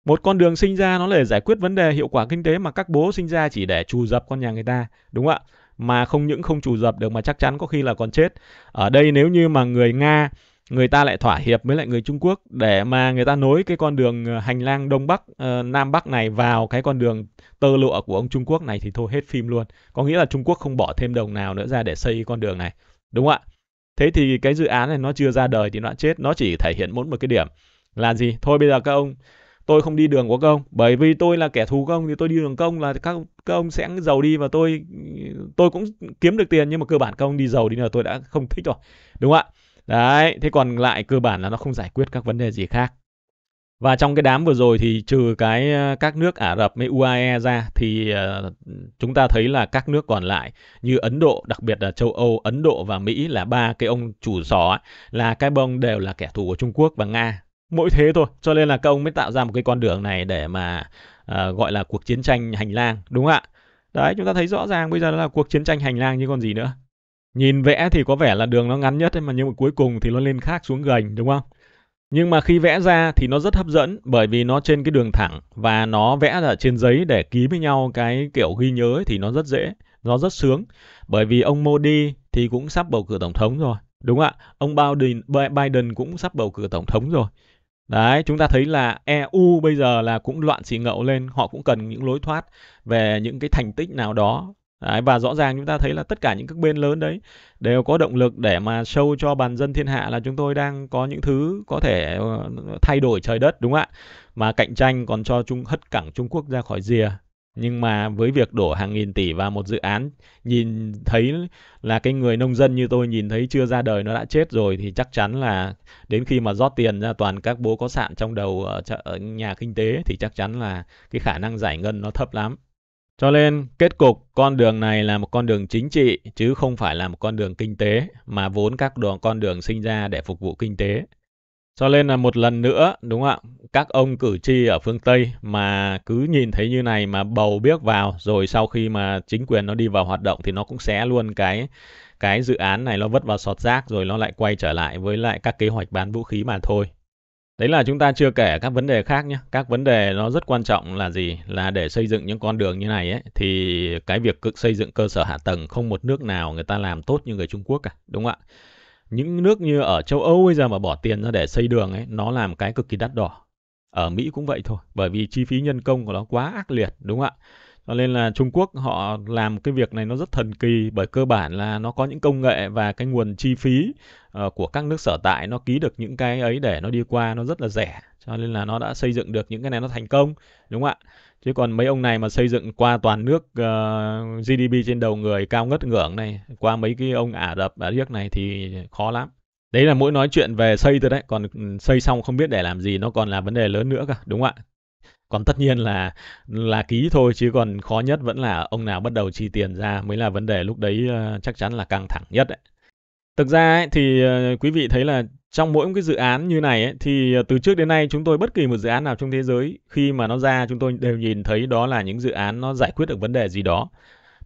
một con đường sinh ra nó để giải quyết vấn đề hiệu quả kinh tế mà các bố sinh ra chỉ để trù dập con nhà người ta đúng không ạ mà không những không trù dập được mà chắc chắn có khi là còn chết ở đây nếu như mà người nga người ta lại thỏa hiệp với lại người Trung Quốc để mà người ta nối cái con đường ờ, hành lang Đông Bắc uh, Nam Bắc này vào cái con đường tơ lụa của ông Trung Quốc này thì thôi hết phim luôn. Có nghĩa là Trung Quốc không bỏ thêm đồng nào nữa ra để xây con đường này. Đúng không ạ? Thế thì cái dự án này nó chưa ra đời thì nó chết, nó chỉ thể hiện mỗi một cái điểm là gì? Thôi bây giờ các ông tôi không đi đường của công bởi vì tôi là kẻ thù công thì tôi đi đường công là các, các ông sẽ giàu đi và tôi tôi cũng kiếm được tiền nhưng mà cơ bản công đi giàu đi là tôi đã không thích rồi đúng không ạ đấy thế còn lại cơ bản là nó không giải quyết các vấn đề gì khác và trong cái đám vừa rồi thì trừ cái ờ, các nước Ả Rập với UAE ra thì ờ, chúng ta thấy là các nước còn lại như Ấn Độ, đặc biệt là châu Âu, Ấn Độ và Mỹ là ba cái ông chủ sỏ là cái bông đều là kẻ thù của Trung Quốc và Nga mỗi thế thôi cho nên là các ông mới tạo ra một cái con đường này để mà uh, gọi là cuộc chiến tranh hành lang đúng không ạ đấy chúng ta thấy rõ ràng bây giờ là cuộc chiến tranh hành lang như còn gì nữa nhìn vẽ thì có vẻ là đường nó ngắn nhất ấy, mà nhưng mà cuối cùng thì nó lên khác xuống gành đúng không nhưng mà khi vẽ ra thì nó rất hấp dẫn bởi vì nó trên cái đường thẳng và nó vẽ ở trên giấy để ký với nhau cái kiểu ghi nhớ ấy, thì nó rất dễ, nó rất sướng. Bởi vì ông Modi thì cũng sắp bầu cử tổng thống rồi, đúng ạ? Ông Biden, Biden cũng sắp bầu cử tổng thống rồi. Đấy, chúng ta thấy là EU bây giờ là cũng loạn xì ngậu lên, họ cũng cần những lối thoát về những cái thành tích nào đó. Đấy, và rõ ràng chúng ta thấy là tất cả những các bên lớn đấy đều có động lực để mà show cho bàn dân thiên hạ là chúng tôi đang có những thứ có thể ờ, thay đổi trời đất đúng không ạ? Mà cạnh tranh còn cho Trung hất cẳng Trung Quốc ra khỏi rìa nhưng mà với việc đổ hàng nghìn tỷ vào một dự án nhìn thấy là cái người nông dân như tôi nhìn thấy chưa ra đời nó đã chết rồi thì chắc chắn là đến khi mà rót tiền ra toàn các bố có sạn trong đầu ở, nhà kinh tế thì chắc chắn là cái khả năng giải ngân nó thấp lắm. Cho nên kết cục con đường này là một con đường chính trị chứ không phải là một con đường kinh tế mà vốn các đường con đường sinh ra để phục vụ kinh tế. Cho nên là một lần nữa, đúng không ạ? Các ông cử tri ở phương Tây mà cứ nhìn thấy như này mà bầu biết vào rồi sau khi mà chính quyền nó đi vào hoạt động thì nó cũng xé luôn cái cái dự án này nó vứt vào sọt rác rồi nó lại quay trở lại với lại các kế hoạch bán vũ khí mà thôi. Đấy là chúng ta chưa kể các vấn đề khác nhé. Các vấn đề nó rất quan trọng là gì? Là để xây dựng những con đường như này ấy, thì cái việc cực xây dựng cơ sở hạ tầng không một nước nào người ta làm tốt như người Trung Quốc cả. À, đúng không ạ? những nước như ở châu Âu bây giờ mà bỏ tiền ra để xây đường ấy nó làm cái cực kỳ đắt đỏ ở Mỹ cũng vậy thôi bởi vì chi phí nhân công của nó quá ác liệt đúng không ạ cho nên là Trung Quốc họ làm cái việc này nó rất thần kỳ bởi cơ bản là nó có những công nghệ và cái nguồn chi phí uh, của các nước sở tại nó ký được những cái ấy để nó đi qua nó rất là rẻ cho nên là nó đã xây dựng được những cái này nó thành công đúng không ạ Chứ còn mấy ông này mà xây dựng qua toàn nước uh, ờ, GDP trên đầu người cao ngất ngưỡng này, qua mấy cái ông Ả Rập, Ả Riếc này thì khó lắm. Đấy là mỗi nói chuyện về xây thôi đấy, còn ừ, xây xong không biết để làm gì nó còn là vấn đề lớn nữa cả, đúng không ạ? Còn tất nhiên là là ký thôi chứ còn khó nhất vẫn là ông nào bắt đầu chi tiền ra mới là vấn đề lúc đấy uh, chắc chắn là căng thẳng nhất đấy. Thực ra ấy, thì uh, quý vị thấy là trong mỗi một cái dự án như này ấy, thì ờ, từ trước đến nay chúng tôi bất kỳ một dự án nào trong thế giới khi mà nó ra chúng tôi đều nhìn thấy đó là những dự án nó giải quyết được vấn đề gì đó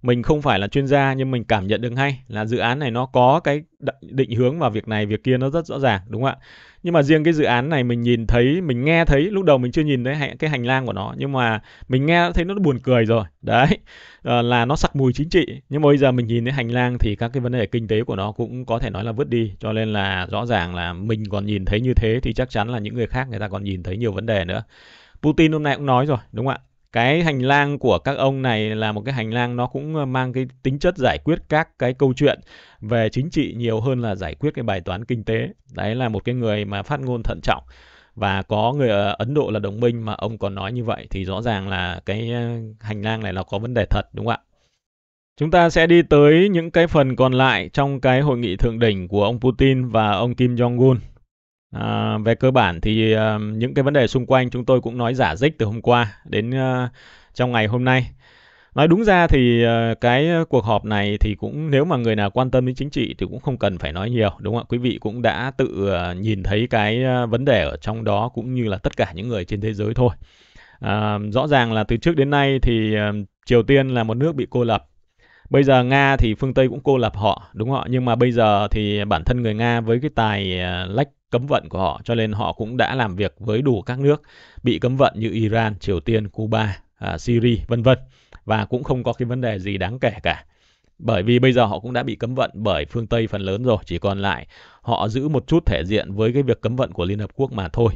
mình không phải là chuyên gia nhưng mình cảm nhận được hay là dự án này nó có cái định hướng và việc này việc kia nó rất rõ ràng đúng không ạ nhưng mà riêng cái dự án này mình nhìn thấy mình nghe thấy lúc đầu mình chưa nhìn thấy cái hành lang của nó nhưng mà mình nghe thấy nó buồn cười rồi đấy ờ, là nó sặc mùi chính trị nhưng mà bây giờ mình nhìn thấy hành lang thì các cái vấn đề kinh tế của nó cũng có thể nói là vứt đi cho nên là rõ ràng là mình còn nhìn thấy như thế thì chắc chắn là những người khác người ta còn nhìn thấy nhiều vấn đề nữa Putin hôm nay cũng nói rồi đúng không ạ cái hành lang của các ông này là một cái hành lang nó cũng ờ, mang cái tính chất giải quyết các cái câu chuyện về chính trị nhiều hơn là giải quyết cái bài toán kinh tế đấy là một cái người mà phát ngôn thận trọng và có người ở ờ, Ấn Độ là đồng minh mà ông còn nói như vậy thì rõ ràng là cái ờ, hành lang này là có vấn đề thật đúng không ạ? Chúng ta sẽ đi tới những cái phần còn lại trong cái hội nghị thượng đỉnh của ông Putin và ông Kim Jong-un À, về cơ bản thì uh, những cái vấn đề xung quanh chúng tôi cũng nói giả dích từ hôm qua đến uh, trong ngày hôm nay. Nói đúng ra thì uh, cái cuộc họp này thì cũng nếu mà người nào quan tâm đến chính trị thì cũng không cần phải nói nhiều đúng không ạ? Quý vị cũng đã tự uh, nhìn thấy cái uh, vấn đề ở trong đó cũng như là tất cả những người trên thế giới thôi. À, rõ ràng là từ trước đến nay thì uh, Triều Tiên là một nước bị cô lập bây giờ Nga thì phương Tây cũng cô lập họ đúng không ạ nhưng mà bây giờ thì bản thân người Nga với cái tài lách cấm vận của họ cho nên họ cũng đã làm việc với đủ các nước bị cấm vận như Iran, Triều Tiên, Cuba, à, Syria vân vân và cũng không có cái vấn đề gì đáng kể cả. Bởi vì bây giờ họ cũng đã bị cấm vận bởi phương Tây phần lớn rồi, chỉ còn lại họ giữ một chút thể diện với cái việc cấm vận của Liên Hợp Quốc mà thôi.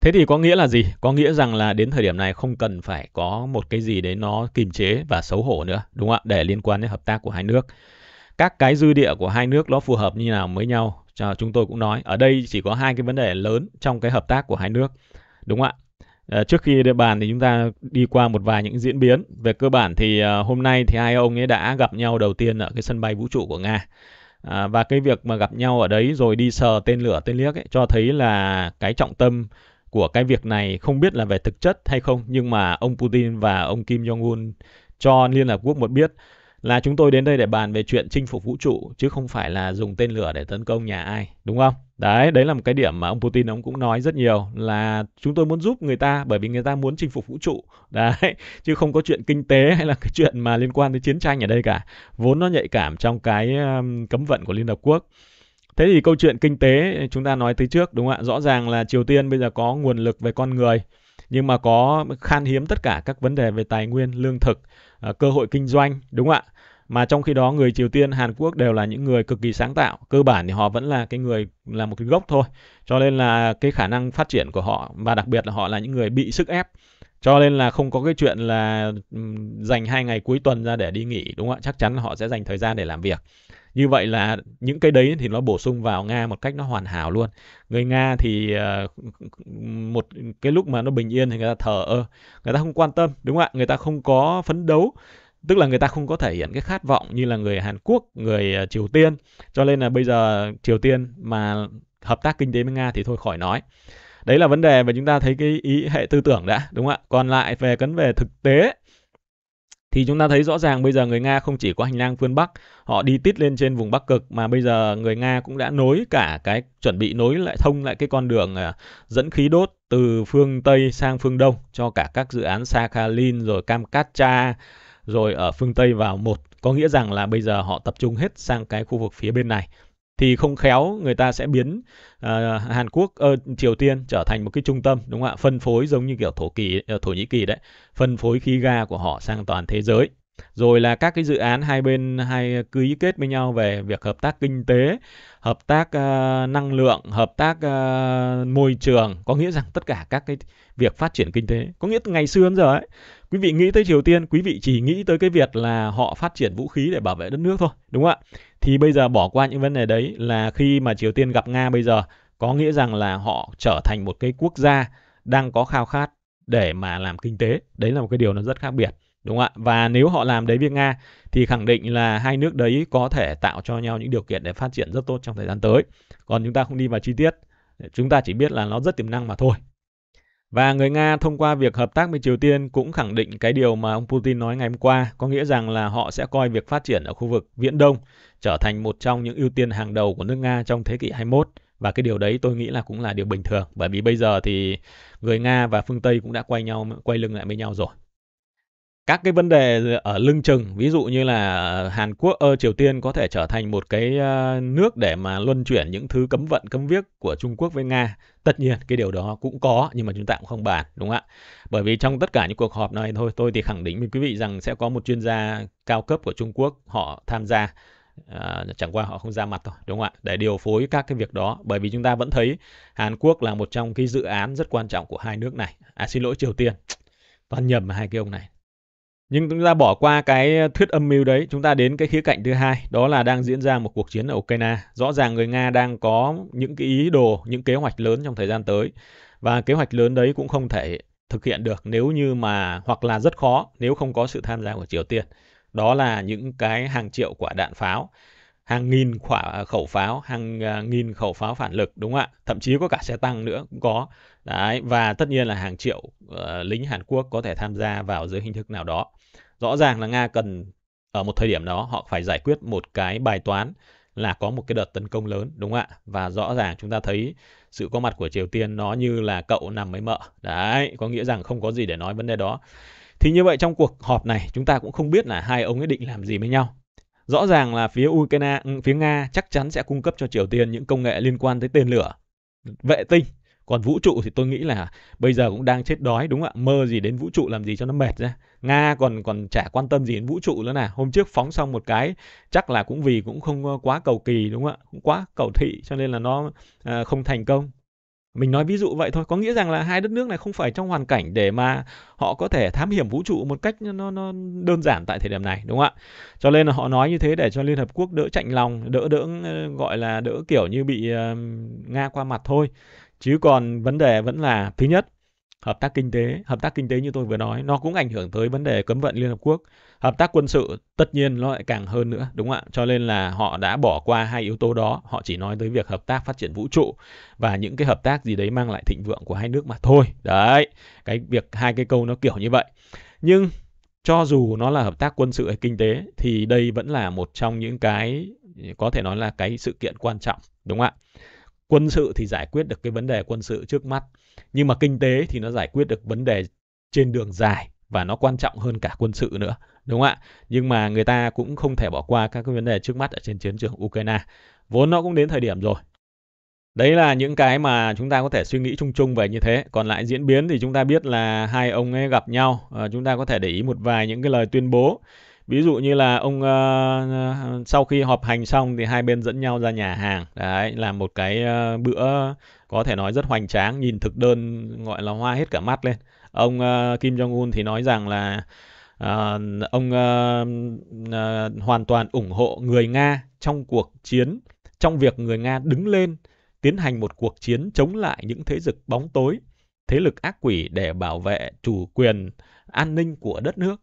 Thế thì có nghĩa là gì? Có nghĩa rằng là đến thời điểm này không cần phải có một cái gì đấy nó kìm chế và xấu hổ nữa, đúng không ạ? Để liên quan đến hợp tác của hai nước. Các cái dư địa của hai nước nó phù hợp như nào với nhau chúng tôi cũng nói ở đây chỉ có hai cái vấn đề lớn trong cái hợp tác của hai nước đúng không ạ ờ, trước khi địa bàn thì chúng ta đi qua một vài những diễn biến về cơ bản thì ờ, hôm nay thì hai ông ấy đã gặp nhau đầu tiên ở cái sân bay vũ trụ của nga À, và cái việc mà gặp nhau ở đấy rồi đi sờ tên lửa tên liếc ấy, cho thấy là cái trọng tâm của cái việc này không biết là về thực chất hay không nhưng mà ông Putin và ông Kim Jong Un cho Liên Hợp Quốc một biết là chúng tôi đến đây để bàn về chuyện chinh phục vũ trụ chứ không phải là dùng tên lửa để tấn công nhà ai, đúng không? Đấy, đấy là một cái điểm mà ông Putin ông cũng nói rất nhiều là chúng tôi muốn giúp người ta bởi vì người ta muốn chinh phục vũ trụ. Đấy, chứ không có chuyện kinh tế hay là cái chuyện mà liên quan đến chiến tranh ở đây cả. Vốn nó nhạy cảm trong cái cấm vận của Liên hợp quốc. Thế thì câu chuyện kinh tế chúng ta nói tới trước đúng không ạ? Rõ ràng là Triều Tiên bây giờ có nguồn lực về con người nhưng mà có khan hiếm tất cả các vấn đề về tài nguyên, lương thực Ờ, cơ hội kinh doanh đúng không ạ mà trong khi đó người Triều Tiên, Hàn Quốc đều là những người cực kỳ sáng tạo, cơ bản thì họ vẫn là cái người là một cái gốc thôi. Cho nên là cái khả năng phát triển của họ và đặc biệt là họ là những người bị sức ép cho nên là không có cái chuyện là dành hai ngày cuối tuần ra để đi nghỉ đúng không ạ chắc chắn họ sẽ dành thời gian để làm việc như vậy là những cái đấy thì nó bổ sung vào nga một cách nó hoàn hảo luôn người nga thì ờ, một cái lúc mà nó bình yên thì người ta thờ ơ người ta không quan tâm đúng không ạ người ta không có phấn đấu tức là người ta không có thể hiện cái khát vọng như là người Hàn Quốc, người ờ, Triều Tiên. Cho nên là bây giờ Triều Tiên mà hợp tác kinh tế với Nga thì thôi khỏi nói đấy là vấn đề mà chúng ta thấy cái ý hệ tư tưởng đã đúng không ạ còn lại về cấn về thực tế thì chúng ta thấy rõ ràng bây giờ người Nga không chỉ có hành lang phương Bắc, họ đi tít lên trên vùng Bắc cực mà bây giờ người Nga cũng đã nối cả cái chuẩn bị nối lại thông lại cái con đường à, dẫn khí đốt từ phương Tây sang phương Đông cho cả các dự án Sakhalin rồi Kamchatka rồi ở phương Tây vào một. Có nghĩa rằng là bây giờ họ tập trung hết sang cái khu vực phía bên này thì không khéo người ta sẽ biến uh, Hàn Quốc uh, Triều Tiên trở thành một cái trung tâm đúng không ạ phân phối giống như kiểu thổ kỳ uh, thổ nhĩ kỳ đấy phân phối khí ga của họ sang toàn thế giới rồi là các cái dự án hai bên hay ký kết với nhau về việc hợp tác kinh tế hợp tác uh, năng lượng hợp tác uh, môi trường có nghĩa rằng tất cả các cái việc phát triển kinh tế có nghĩa ngày xưa đến giờ ấy quý vị nghĩ tới triều tiên quý vị chỉ nghĩ tới cái việc là họ phát triển vũ khí để bảo vệ đất nước thôi đúng không ạ thì bây giờ bỏ qua những vấn đề đấy là khi mà triều tiên gặp nga bây giờ có nghĩa rằng là họ trở thành một cái quốc gia đang có khao khát để mà làm kinh tế đấy là một cái điều nó rất khác biệt đúng không ạ và nếu họ làm đấy với nga thì khẳng định là hai nước đấy có thể tạo cho nhau những điều kiện để phát triển rất tốt trong thời gian tới còn chúng ta không đi vào chi tiết chúng ta chỉ biết là nó rất tiềm năng mà thôi và người Nga thông qua việc hợp tác với Triều Tiên cũng khẳng định cái điều mà ông Putin nói ngày hôm qua, có nghĩa rằng là họ sẽ coi việc phát triển ở khu vực Viễn Đông trở thành một trong những ưu tiên hàng đầu của nước Nga trong thế kỷ 21. Và cái điều đấy tôi nghĩ là cũng là điều bình thường, bởi vì bây giờ thì người Nga và phương Tây cũng đã quay nhau quay lưng lại với nhau rồi các cái vấn đề ở lưng chừng ví dụ như là Hàn Quốc ơ Triều Tiên có thể trở thành một cái nước để mà luân chuyển những thứ cấm vận cấm viết của Trung Quốc với Nga tất nhiên cái điều đó cũng có nhưng mà chúng ta cũng không bàn đúng không ạ bởi vì trong tất cả những cuộc họp này thôi tôi thì khẳng định với quý vị rằng sẽ có một chuyên gia cao cấp của Trung Quốc họ tham gia À, chẳng qua họ không ra mặt thôi đúng không ạ để điều phối các cái việc đó bởi vì chúng ta vẫn thấy Hàn Quốc là một trong cái dự án rất quan trọng của hai nước này à xin lỗi Triều Tiên toàn nhầm hai cái ông này nhưng chúng ta bỏ qua cái thuyết âm mưu đấy, chúng ta đến cái khía cạnh thứ hai, đó là đang diễn ra một cuộc chiến ở Ukraine. Rõ ràng người Nga đang có những cái ý đồ, những kế hoạch lớn trong thời gian tới. Và kế hoạch lớn đấy cũng không thể thực hiện được nếu như mà hoặc là rất khó nếu không có sự tham gia của Triều Tiên. Đó là những cái hàng triệu quả đạn pháo, hàng nghìn quả khẩu pháo, hàng à, nghìn khẩu pháo phản lực đúng không ạ? Thậm chí có cả xe tăng nữa cũng có. Đấy, và tất nhiên là hàng triệu uh, lính Hàn Quốc có thể tham gia vào dưới hình thức nào đó. Rõ ràng là Nga cần ở một thời điểm đó họ phải giải quyết một cái bài toán là có một cái đợt tấn công lớn đúng không ạ? Và rõ ràng chúng ta thấy sự có mặt của Triều Tiên nó như là cậu nằm mấy mợ. Đấy, có nghĩa rằng không có gì để nói vấn đề đó. Thì như vậy trong cuộc họp này chúng ta cũng không biết là hai ông ấy định làm gì với nhau. Rõ ràng là phía Ukraine, ừ, phía Nga chắc chắn sẽ cung cấp cho Triều Tiên những công nghệ liên quan tới tên lửa, vệ tinh còn vũ trụ thì tôi nghĩ là bây giờ cũng đang chết đói đúng không ạ? Mơ gì đến vũ trụ làm gì cho nó mệt ra. Nga còn còn chả quan tâm gì đến vũ trụ nữa nè. Hôm trước phóng xong một cái chắc là cũng vì cũng không quá cầu kỳ đúng không ạ? Cũng quá cầu thị cho nên là nó à, không thành công. Mình nói ví dụ vậy thôi, có nghĩa rằng là hai đất nước này không phải trong hoàn cảnh để mà họ có thể thám hiểm vũ trụ một cách nó nó đơn giản tại thời điểm này đúng không ạ? Cho nên là họ nói như thế để cho Liên hợp quốc đỡ chạnh lòng, đỡ đỡ ờ, gọi là đỡ kiểu như bị uh, Nga qua mặt thôi chứ còn vấn đề vẫn là thứ nhất hợp tác kinh tế hợp tác kinh tế như tôi vừa nói nó cũng ảnh hưởng tới vấn đề cấm vận liên hợp quốc hợp tác quân sự tất nhiên nó lại càng hơn nữa đúng không ạ cho nên là họ đã bỏ qua hai yếu tố đó họ chỉ nói tới việc hợp tác phát triển vũ trụ và những cái hợp tác gì đấy mang lại thịnh vượng của hai nước mà thôi đấy cái việc hai cái câu nó kiểu như vậy nhưng cho dù nó là hợp tác quân sự hay kinh tế thì đây vẫn là một trong những cái có thể nói là cái sự kiện quan trọng đúng không ạ quân sự thì giải quyết được cái vấn đề quân sự trước mắt nhưng mà kinh tế thì nó giải quyết được vấn đề trên đường dài và nó quan trọng hơn cả quân sự nữa đúng không ạ nhưng mà người ta cũng không thể bỏ qua các cái vấn đề trước mắt ở trên chiến trường ukraine vốn nó cũng đến thời điểm rồi Đấy là những cái mà chúng ta có thể suy nghĩ chung chung về như thế. Còn lại diễn biến thì chúng ta biết là hai ông ấy gặp nhau. Ờ, chúng ta có thể để ý một vài những cái lời tuyên bố ví dụ như là ông uh, sau khi họp hành xong thì hai bên dẫn nhau ra nhà hàng đấy là một cái uh, bữa có thể nói rất hoành tráng nhìn thực đơn gọi là hoa hết cả mắt lên ông uh, Kim Jong Un thì nói rằng là uh, ông uh, uh, hoàn toàn ủng hộ người Nga trong cuộc chiến trong việc người Nga đứng lên tiến hành một cuộc chiến chống lại những thế lực bóng tối thế lực ác quỷ để bảo vệ chủ quyền an ninh của đất nước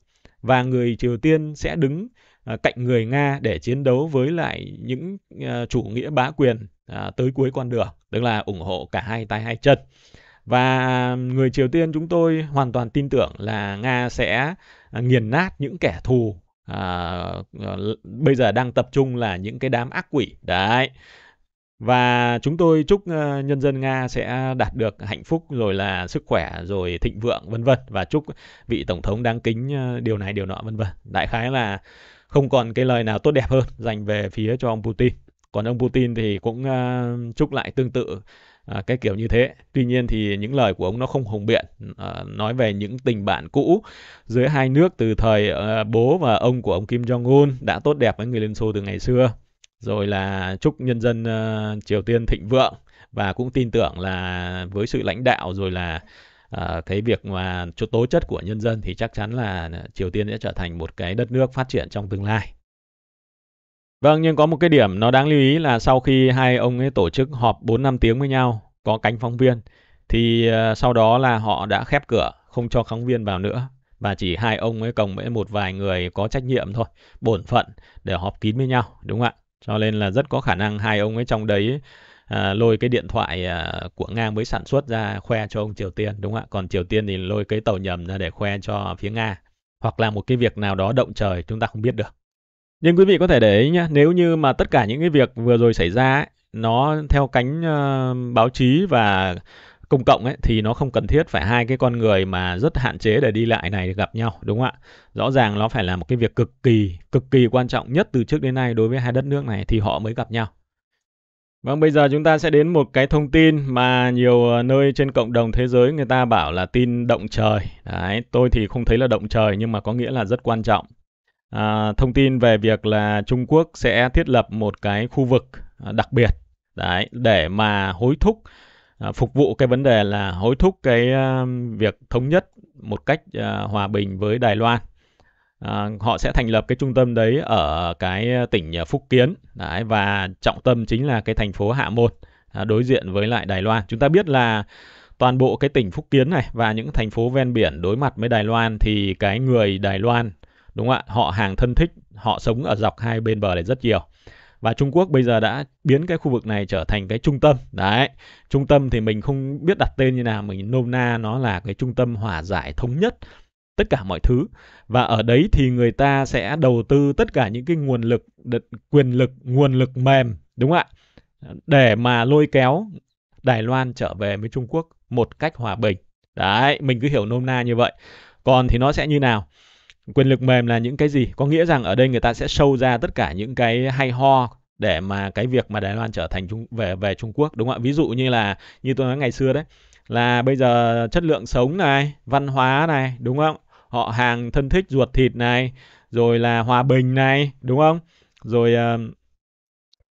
và người Triều Tiên sẽ đứng à, cạnh người Nga để chiến đấu với lại những à, chủ nghĩa bá quyền à, tới cuối con đường, tức là ủng hộ cả hai tay hai chân. Và người Triều Tiên chúng tôi hoàn toàn tin tưởng là Nga sẽ nghiền nát những kẻ thù à, bây giờ đang tập trung là những cái đám ác quỷ đấy và chúng tôi chúc ờ, nhân dân Nga sẽ đạt được hạnh phúc rồi là sức khỏe rồi thịnh vượng vân vân và chúc vị tổng thống đáng kính ờ, điều này điều nọ vân vân. Đại khái là không còn cái lời nào tốt đẹp hơn dành về phía cho ông Putin. Còn ông Putin thì cũng ờ, chúc lại tương tự cái kiểu như thế. Tuy nhiên thì những lời của ông nó không hùng biện, nói về những tình bạn cũ giữa hai nước từ thời bố và ông của ông Kim Jong Un đã tốt đẹp với người Liên Xô từ ngày xưa rồi là chúc nhân dân ờ, Triều Tiên thịnh vượng và cũng tin tưởng là với sự lãnh đạo rồi là uh, ờ, cái việc mà tố chất của nhân dân thì chắc chắn là Triều Tiên sẽ trở thành một cái đất nước phát triển trong tương lai. Vâng, nhưng có một cái điểm nó đáng lưu ý là sau khi hai ông ấy tổ chức họp 4 năm tiếng với nhau, có cánh phóng viên, thì ờ, sau đó là họ đã khép cửa, không cho phóng viên vào nữa và chỉ hai ông ấy cộng với một vài người có trách nhiệm thôi, bổn phận để họp kín với nhau, đúng không ạ? cho nên là rất có khả năng hai ông ấy trong đấy à, lôi cái điện thoại à, của Nga mới sản xuất ra khoe cho ông Triều Tiên đúng không ạ? Còn Triều Tiên thì lôi cái tàu nhầm ra để khoe cho phía Nga hoặc là một cái việc nào đó động trời chúng ta không biết được. Nhưng quý vị có thể để ý nhé, nếu như mà tất cả những cái việc vừa rồi xảy ra ấy, nó theo cánh uh, báo chí và công cộng ấy thì nó không cần thiết phải hai cái con người mà rất hạn chế để đi lại này gặp nhau đúng không ạ rõ ràng nó phải là một cái việc cực kỳ cực kỳ quan trọng nhất từ trước đến nay đối với hai đất nước này thì họ mới gặp nhau Vâng, bây giờ chúng ta sẽ đến một cái thông tin mà nhiều ờ, nơi trên cộng đồng thế giới người ta bảo là tin động trời. Đấy, tôi thì không thấy là động trời nhưng mà có nghĩa là rất quan trọng. À, thông tin về việc là Trung Quốc sẽ thiết lập một cái khu vực à, đặc biệt đấy để mà hối thúc À, phục vụ cái vấn đề là hối thúc cái à, việc thống nhất một cách à, hòa bình với Đài Loan. họ sẽ thành lập cái trung tâm đấy ở cái tỉnh Phúc Kiến đấy, và trọng tâm chính là cái thành phố Hạ Môn đối diện với lại Đài Loan. Chúng ta biết là toàn bộ cái tỉnh Phúc Kiến này và những thành phố ven biển đối mặt với Đài Loan thì cái người Đài Loan đúng không ạ? Họ hàng thân thích, họ sống ở dọc hai bên bờ này rất nhiều và Trung Quốc bây giờ đã biến cái khu vực này trở thành cái trung tâm đấy trung tâm thì mình không biết đặt tên như nào mình nôm na nó là cái trung tâm hòa giải thống nhất tất cả mọi thứ và ở đấy thì người ta sẽ đầu tư tất cả những cái nguồn lực quyền lực nguồn lực mềm đúng không ạ để mà lôi kéo Đài Loan trở về với Trung Quốc một cách hòa bình đấy mình cứ hiểu nôm na như vậy còn thì nó sẽ như nào quyền lực mềm là những cái gì có nghĩa rằng ở đây người ta sẽ sâu ra tất cả những cái hay ho để mà cái việc mà Đài Loan trở thành trung, về về Trung Quốc đúng không ạ ví dụ như là như tôi nói ngày xưa đấy là bây giờ chất lượng sống này văn hóa này đúng không họ hàng thân thích ruột thịt này rồi là hòa bình này đúng không rồi uh,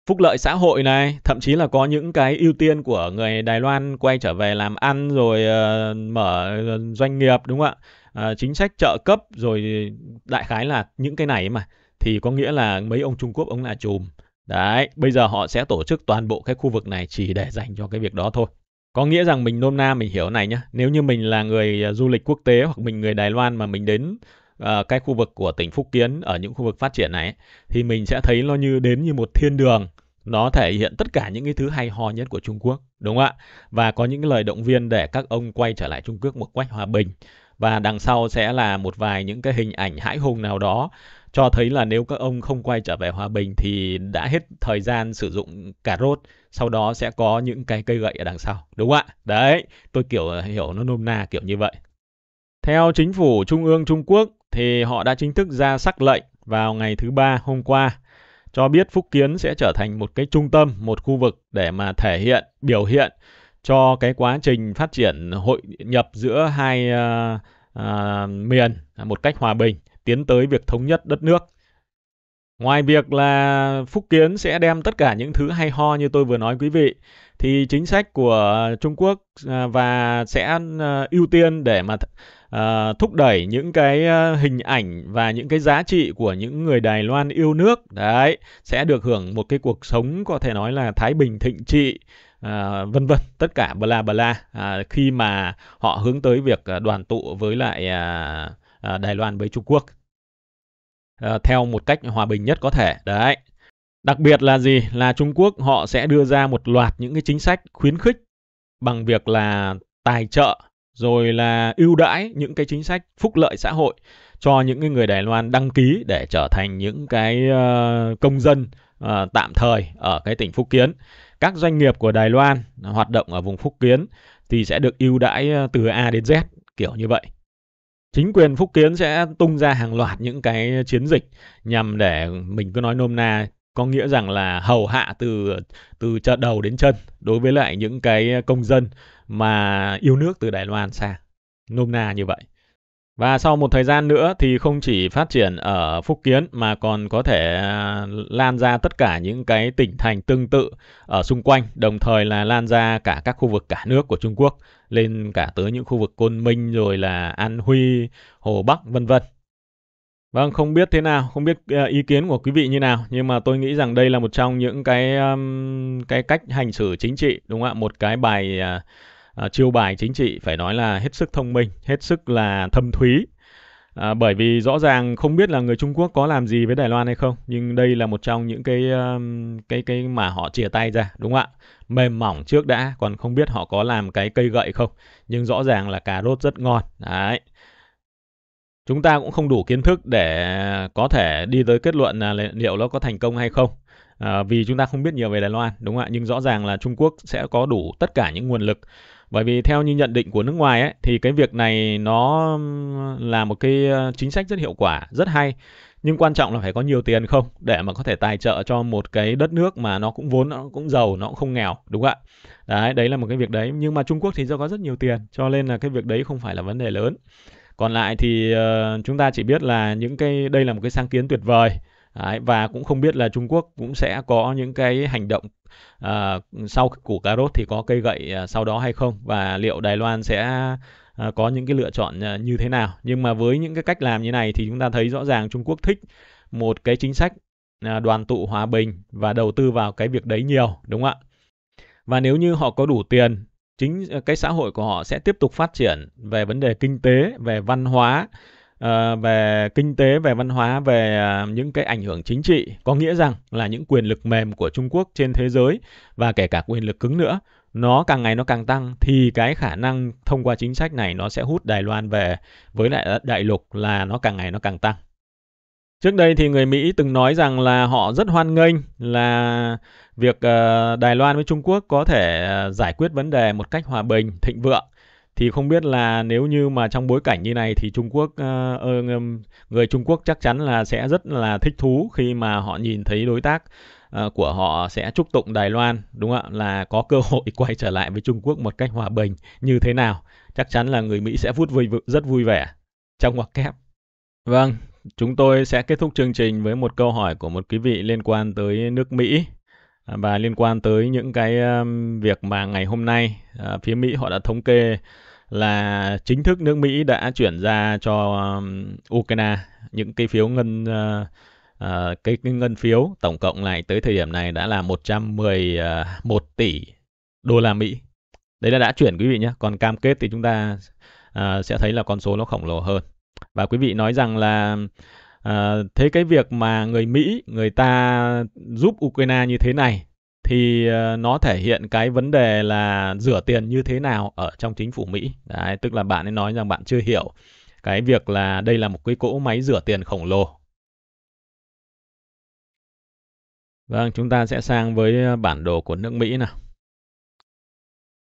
phúc lợi xã hội này thậm chí là có những cái ưu tiên của người Đài Loan quay trở về làm ăn rồi uh, mở ờ, doanh nghiệp đúng không ạ Ờ, chính sách trợ cấp rồi đại khái là những cái này mà thì có nghĩa là mấy ông Trung Quốc ông là chùm. Đấy, bây giờ họ sẽ tổ chức toàn bộ cái khu vực này chỉ để dành cho cái việc đó thôi. Có nghĩa rằng mình nôm na mình hiểu này nhá. Nếu như mình là người ờ, du lịch quốc tế hoặc mình người Đài Loan mà mình đến ờ, cái khu vực của tỉnh Phúc Kiến ở những khu vực phát triển này thì mình sẽ thấy nó như đến như một thiên đường. Nó thể hiện tất cả những cái thứ hay ho nhất của Trung Quốc, đúng không ạ? Và có những cái lời động viên để các ông quay trở lại Trung Quốc một cách hòa bình và đằng sau sẽ là một vài những cái hình ảnh hãi hùng nào đó cho thấy là nếu các ông không quay trở về hòa bình thì đã hết thời gian sử dụng cà rốt sau đó sẽ có những cái cây gậy ở đằng sau đúng không ạ đấy tôi kiểu hiểu nó nôm na kiểu như vậy theo chính phủ trung ương trung quốc thì họ đã chính thức ra sắc lệnh vào ngày thứ ba hôm qua cho biết Phúc Kiến sẽ trở thành một cái trung tâm, một khu vực để mà thể hiện, biểu hiện cho cái quá trình phát triển hội nhập giữa hai uh, uh, miền một cách hòa bình, tiến tới việc thống nhất đất nước. Ngoài việc là Phúc Kiến sẽ đem tất cả những thứ hay ho như tôi vừa nói quý vị, thì chính sách của Trung Quốc ờ, và sẽ ưu tiên để mà thúc đẩy những cái hình ảnh và những cái giá trị của những người Đài Loan yêu nước đấy sẽ được hưởng một cái cuộc sống có thể nói là thái bình thịnh trị À, vân vân tất cả bla bla à, khi mà họ hướng tới việc à, đoàn tụ với lại à, à, Đài Loan với Trung Quốc à, theo một cách hòa bình nhất có thể đấy đặc biệt là gì là Trung Quốc họ sẽ đưa ra một loạt những cái chính sách khuyến khích bằng việc là tài trợ rồi là ưu đãi những cái chính sách phúc lợi xã hội cho những cái người Đài Loan đăng ký để trở thành những cái ờ, công dân ờ, tạm thời ở cái tỉnh Phúc Kiến các doanh nghiệp của Đài Loan hoạt động ở vùng Phúc Kiến thì sẽ được ưu đãi ờ, từ A đến Z kiểu như vậy. Chính quyền Phúc Kiến sẽ tung ra hàng loạt những cái chiến dịch nhằm để mình cứ nói nôm na có nghĩa rằng là hầu hạ từ từ chợ đầu đến chân đối với lại những cái công dân mà yêu nước từ Đài Loan sang. Nôm na như vậy. Và sau một thời gian nữa thì không chỉ phát triển ở Phúc Kiến mà còn có thể à, lan ra tất cả những cái tỉnh thành tương tự ở xung quanh, đồng thời là lan ra cả các khu vực cả nước của Trung Quốc, lên cả tới những khu vực Côn Minh rồi là An Huy, Hồ Bắc vân vân. Vâng, không biết thế nào, không biết à, ý kiến của quý vị như nào, nhưng mà tôi nghĩ rằng đây là một trong những cái cái cách hành xử chính trị đúng không ạ? Một cái bài à, à, chiêu bài chính trị phải nói là hết sức thông minh, hết sức là thâm thúy. À, bởi vì rõ ràng không biết là người Trung Quốc có làm gì với Đài Loan hay không, nhưng đây là một trong những cái cái cái mà họ chia tay ra, đúng không ạ? Mềm mỏng trước đã, còn không biết họ có làm cái cây gậy không, nhưng rõ ràng là cà rốt rất ngon. Đấy. Chúng ta cũng không đủ kiến thức để có thể đi tới kết luận là liệu nó có thành công hay không à, vì chúng ta không biết nhiều về Đài Loan đúng không ạ nhưng rõ ràng là Trung Quốc sẽ có đủ tất cả những nguồn lực bởi vì theo như nhận định của nước ngoài ấy, thì cái việc này nó là một cái chính sách rất hiệu quả, rất hay. Nhưng quan trọng là phải có nhiều tiền không để mà có thể tài trợ cho một cái đất nước mà nó cũng vốn nó cũng giàu, nó cũng không nghèo, đúng không ạ? Đấy, đấy là một cái việc đấy. Nhưng mà Trung Quốc thì do có rất nhiều tiền, cho nên là cái việc đấy không phải là vấn đề lớn. Còn lại thì uh, chúng ta chỉ biết là những cái đây là một cái sáng kiến tuyệt vời. Đấy, và cũng không biết là Trung Quốc cũng sẽ có những cái hành động à, sau củ cà rốt thì có cây gậy à, sau đó hay không và liệu Đài Loan sẽ à, có những cái lựa chọn à, như thế nào. Nhưng mà với những cái cách làm như này thì chúng ta thấy rõ ràng Trung Quốc thích một cái chính sách à, đoàn tụ hòa bình và đầu tư vào cái việc đấy nhiều, đúng không ạ? Và nếu như họ có đủ tiền chính cái xã hội của họ sẽ tiếp tục phát triển về vấn đề kinh tế, về văn hóa, Ờ, về kinh tế về văn hóa về à, những cái ảnh hưởng chính trị có nghĩa rằng là những quyền lực mềm của Trung Quốc trên thế giới và kể cả quyền lực cứng nữa nó càng ngày nó càng tăng thì cái khả năng thông qua chính sách này nó sẽ hút Đài Loan về với lại đại lục là nó càng ngày nó càng tăng. Trước đây thì người Mỹ từng nói rằng là họ rất hoan nghênh là việc ờ, Đài Loan với Trung Quốc có thể ờ, giải quyết vấn đề một cách hòa bình, thịnh vượng thì không biết là nếu như mà trong bối cảnh như này thì Trung Quốc uh, người Trung Quốc chắc chắn là sẽ rất là thích thú khi mà họ nhìn thấy đối tác uh, của họ sẽ chúc tụng Đài Loan đúng không ạ là có cơ hội quay trở lại với Trung Quốc một cách hòa bình như thế nào chắc chắn là người Mỹ sẽ vút vui rất vui vẻ trong ngoặc kép vâng chúng tôi sẽ kết thúc chương trình với một câu hỏi của một quý vị liên quan tới nước Mỹ à, và liên quan tới những cái việc mà ngày hôm nay phía Mỹ họ đã thống kê là chính thức nước Mỹ đã chuyển ra cho um, Ukraine những cái phiếu ngân uh, uh, cái, cái ngân phiếu tổng cộng lại tới thời điểm này đã là 111 ờ, tỷ đô la Mỹ. Đấy là đã chuyển quý vị nhé. Còn cam kết thì chúng ta uh, sẽ thấy là con số nó khổng lồ hơn. Và quý vị nói rằng là uh, thế cái việc mà người Mỹ người ta giúp Ukraine như thế này thì ờ, nó thể hiện cái vấn đề là rửa tiền như thế nào ở trong chính phủ Mỹ. Đấy, tức là bạn ấy nói rằng bạn chưa hiểu cái việc là đây là một cái cỗ máy rửa tiền khổng lồ. Vâng, chúng ta sẽ sang với ờ, bản đồ của nước Mỹ nào.